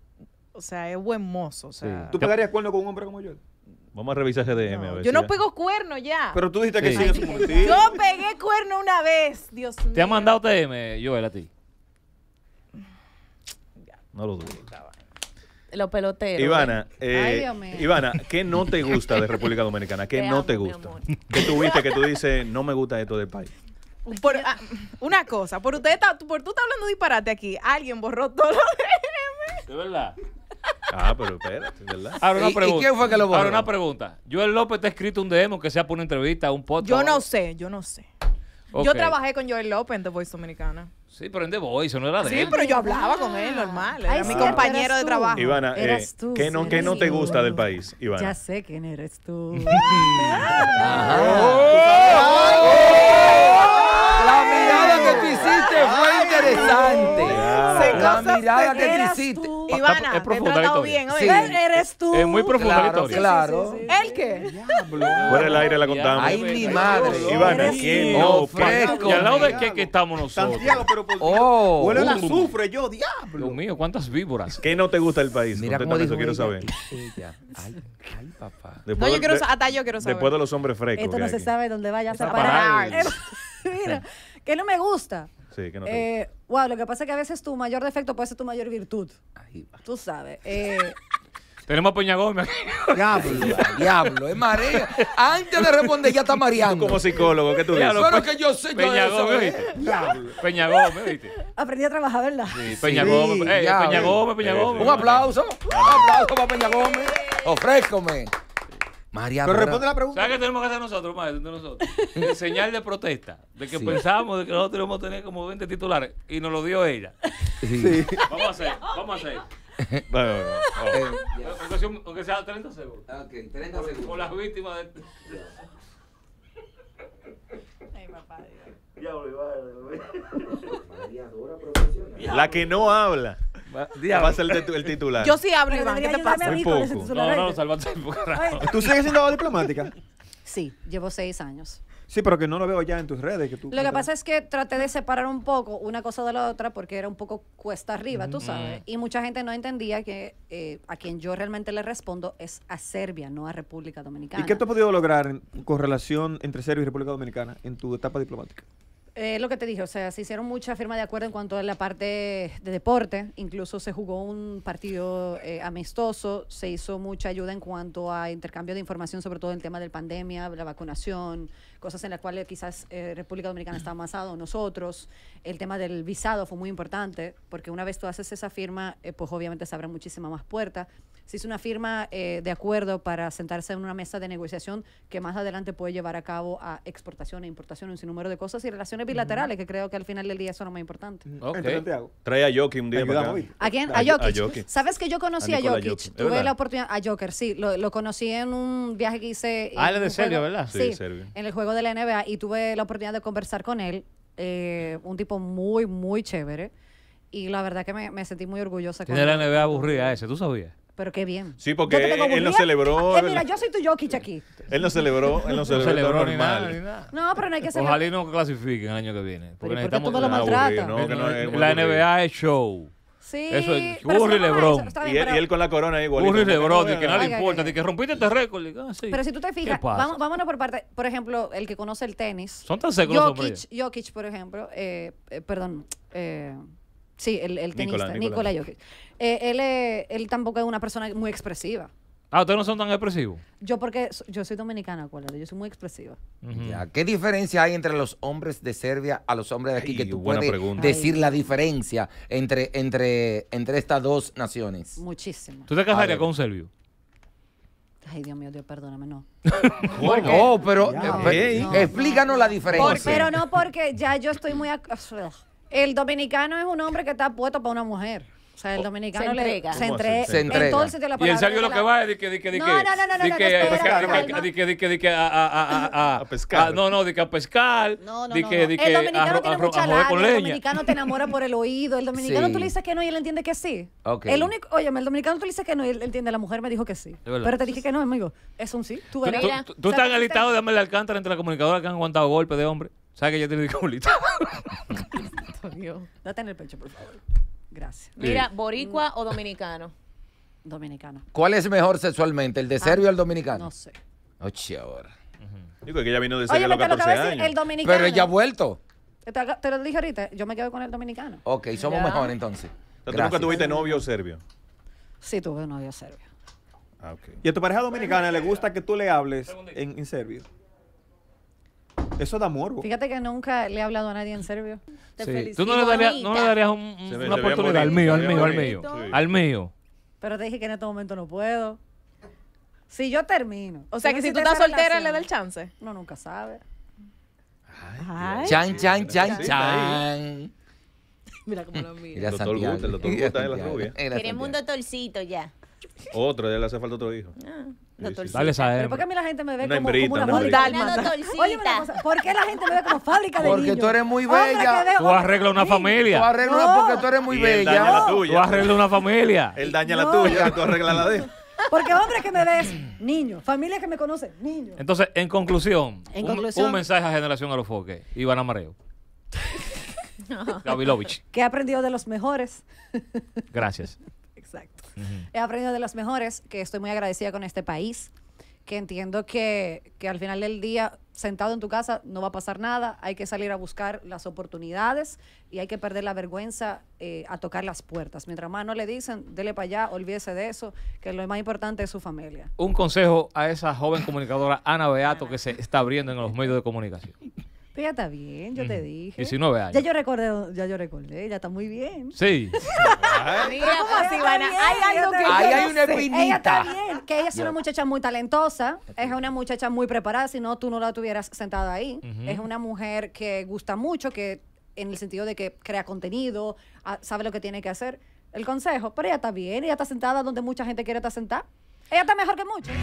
O sea, es buen mozo. O sea. ¿Tú pegarías cuerno con un hombre como yo? Vamos a revisar GDM. DM a ver yo no pego cuerno ya. Pero tú dijiste que sí, Yo pegué cuerno una vez, Dios mío. ¿Te ha mandado TM, Joel, a ti? Ya. No lo dudo. Los peloteros. Ivana, eh, Ivana, ¿qué no te gusta de República Dominicana? ¿Qué no te gusta? ¿Qué tuviste que tú dices, no me gusta esto del país? Ah, (laughs) una cosa, por usted por tú estás hablando disparate aquí, alguien borró todo lo de De verdad. Ah, pero espérate, ¿verdad? Ahora una pregunta. ¿Y quién fue que lo borró? Ahora una pregunta. Joel López te ha escrito un demo que sea por una entrevista, un podcast. Yo no sé, yo no sé. Yo trabajé con Joel López en The Voice Dominicana. Sí, pero en The Voice, no era de sí, él. Sí, pero yo hablaba con él, normal. Era mi compañero de trabajo. Ivana, eh, ¿qué, no, ¿qué no te gusta del país, Ivana? Ya sé quién eres tú. (laughs) (laughs) Ajá. Oh. La mirada que tú hiciste fue interesante. La mirada que tú hiciste. Ivana, es profunda bien. Sí. Eres tú. Es muy profunda claro, la historia. Claro. ¿El qué? Fuera el aire la contamos. Ay, mi madre. Ivana, ¿quién? No, ¿Y al lado de qué que estamos nosotros? Santiago, pero por Dios. Oh. Huele el azufre, yo, diablo. Dios mío, cuántas víboras. ¿Qué no te gusta el país? Mira eso quiero saber. (laughs) Ay, papá. no, yo quiero, hasta yo quiero saber. Después de los hombres frescos. Esto no se sabe dónde vaya a separar. (laughs) (laughs) mira, que no me gusta. Sí, que no te eh, Wow, lo que pasa es que a veces tu mayor defecto puede ser tu mayor virtud. Ahí Tú sabes. Eh. (laughs) Tenemos a Peña Gómez. (laughs) Diablo, diablo, es marea. Antes de responder ya está mareando. Como psicólogo, ¿qué tú dices? Claro que yo sé, Peña Gómez, ¿viste? Peña Gómez, Aprendí a trabajar, ¿verdad? Sí, Peña eh, Gómez. Peña Gómez, Peña Gómez. Un aplauso, un aplauso para Peña Gómez. Ofrézcome. María, pero, responde la pregunta. ¿Sabes qué tenemos que hacer nosotros, maestro? Nosotros? (laughs) señal de protesta. De que pensábamos de que nosotros íbamos a tener como 20 titulares. Y nos lo dio ella. Sí. Vamos a hacer, vamos a hacer. (laughs) Eh, aunque sea 30 segundos. Ah, ok, 30 segundos. Por, las víctimas de. Ay, papá, Dios. María Dora profesional. La que no habla. Va a ser el, titular. Yo sí hablo, Iván. ¿Qué te pasa? Muy poco. No, no, ¿Tú sigues siendo diplomática? Sí, llevo seis años. Sí, pero que no lo veo ya en tus redes. Que lo que pasa es que traté de separar un poco una cosa de la otra porque era un poco cuesta arriba, tú mm. sabes. Y mucha gente no entendía que eh, a quien yo realmente le respondo es a Serbia, no a República Dominicana. ¿Y qué tú has podido lograr en, con relación entre Serbia y República Dominicana en tu etapa diplomática? Eh, lo que te dije, o sea, se hicieron mucha firma de acuerdo en cuanto a la parte de deporte, incluso se jugó un partido eh, amistoso, se hizo mucha ayuda en cuanto a intercambio de información, sobre todo el tema de la pandemia, la vacunación, cosas en las cuales quizás eh, República Dominicana está amasado, nosotros, el tema del visado fue muy importante, porque una vez tú haces esa firma, eh, pues obviamente se abren muchísimas más puertas. Se hizo una firma eh, de acuerdo para sentarse en una mesa de negociación que más adelante puede llevar a cabo a exportación e importación, un sinnúmero de cosas y relaciones bilaterales, que creo que al final del día son lo más importante. Mm, okay. Trae a Jokic un día. ¿A quién? A, Jokic. ¿Sabes que yo conocí a, a Jokic? Tuve la oportunidad. A Joker, sí. Lo, conocí en un viaje que hice. Ah, en de Serbia, ¿verdad? Sí, sí en el juego de la NBA y tuve la oportunidad de conversar con él, eh, un tipo muy, muy chévere. Y la verdad que me, sentí muy orgullosa. Tiene la NBA aburrida ese, ¿tú sabías? Pero qué bien. Sí, porque él, lo no celebró. Ah, mira, yo soy tu jockey aquí. Él no celebró, él no celebró, normal ni, No, pero no hay que celebrar. Ojalá y no clasifiquen el año que viene. Porque necesitamos. lo la NBA es show. Sí. Eso es Curry Lebron. y, él, con la corona igual. Curry Lebron, que nada le importa, okay, que rompiste este récord. Ah, pero si tú te fijas, vamos, vámonos por parte, por ejemplo, el que conoce el tenis. Son tan secos Jokic, Jokic, por ejemplo, eh, eh perdón, eh, sí, el, tenista, Nicolás Jokic. Eh, él, él tampoco es una persona muy expresiva. Ah, ustedes no son tan expresivos. Yo porque yo soy dominicana, acuérdate, yo soy muy expresiva. ¿Qué diferencia hay entre los hombres de Serbia a los hombres de aquí? que tú buena puedes decir la diferencia entre, entre, entre estas dos naciones. Muchísimo. ¿Tú te casarías con un serbio? Ay, Dios mío, Dios, perdóname, no. (laughs) No, pero, eh, explícanos la diferencia. pero no porque ya yo estoy muy... (laughs) El dominicano es un hombre que está puesto para una mujer. O sea, el dominicano se entrega. Se, entrega. En todo el sentido de la palabra. Y él salió lo que va, de que, de que, de que. No, no, no, no, no. que, de que, de que, a pescar. Ah, no, no, de que a pescar. No, no, no. El dominicano tiene mucha labia. El dominicano te enamora por el oído. El dominicano tú le dices que no y él entiende que sí. El único, oye, el dominicano tú le dices que no y él entiende. La mujer me dijo que sí. Pero te dije que no, amigo. Es un sí. Tú verás. Tú estás alistado de darme el Alcántara entre la comunicadora que han aguantado golpes de hombre. ¿Sabes que yo te lo dije Date en el pecho, por favor. Gracias. Mira, boricua o dominicano. Dominicano. ¿Cuál es mejor sexualmente, el de ah, serbio o el dominicano? No sé. Oye, ahora. Digo que ella vino de serbio a los 14 años. el dominicano. Pero ella ha vuelto. Te, lo dije ahorita, yo me quedo con el dominicano. Ok, somos mejores mejor entonces. ¿Tú nunca tuviste novio serbio? Sí, tuve un novio serbio. Ah, ok. ¿Y a tu pareja dominicana le gusta que tú le hables en, en serbio? Eso da morbo. Fíjate que nunca le he hablado a nadie en serbio. Te sí. Tú no le darías, no le darías una oportunidad al mío, al mío, al mío. Al mío. Pero te dije que en este momento no puedo. Si yo termino. O sea que, si tú estás soltera, le das el chance. No, nunca sabe. Ay, chan, chan, chan, chan. Mira cómo lo mira. El doctor Guta, el doctor Guta es la rubia. Queremos un doctorcito ya. Otro, ya le hace falta otro hijo. Ah, Dale esa ¿por qué a mí la gente me ve como, una fábrica? ¿por qué la gente me ve como fábrica de niños? Porque tú eres muy bella. Tú arreglas una familia. Tú arreglas porque tú eres muy bella. Tú arreglas una familia. Él daña la tuya tú arreglas la de él. Porque hombre que me ves, niño. Familia que me conoce, niño. Entonces, en conclusión, un, mensaje a Generación Arofoque. Iván Amareo. (laughs) Gavilovich, Que ha aprendido de los mejores. gracias. He aprendido de las mejores, que estoy muy agradecida con este país, que entiendo que, al final del día, sentado en tu casa, no va a pasar nada, hay que salir a buscar las oportunidades y hay que perder la vergüenza eh, a tocar las puertas. Mientras más no le dicen, dele para allá, olvídese de eso, que lo más importante es su familia. Un consejo a esa joven comunicadora, Ana Beato, que se está abriendo en los (laughs) medios de comunicación. Pero ya está bien, yo te dije. 19 años. Ya yo recordé, ya yo recordé, Ella está muy bien. Sí. (laughs) Mira, así, Ivana, hay algo que Ahí hay una espinita. Ella está bien, que ella es una muchacha muy talentosa, es una muchacha muy preparada, si no tú no la tuvieras sentada ahí. Es una mujer que gusta mucho, que en el sentido de que crea contenido, sabe lo que tiene que hacer. El consejo, pero ella está bien, ella está sentada donde mucha gente quiere estar sentada. Ella está mejor que muchos.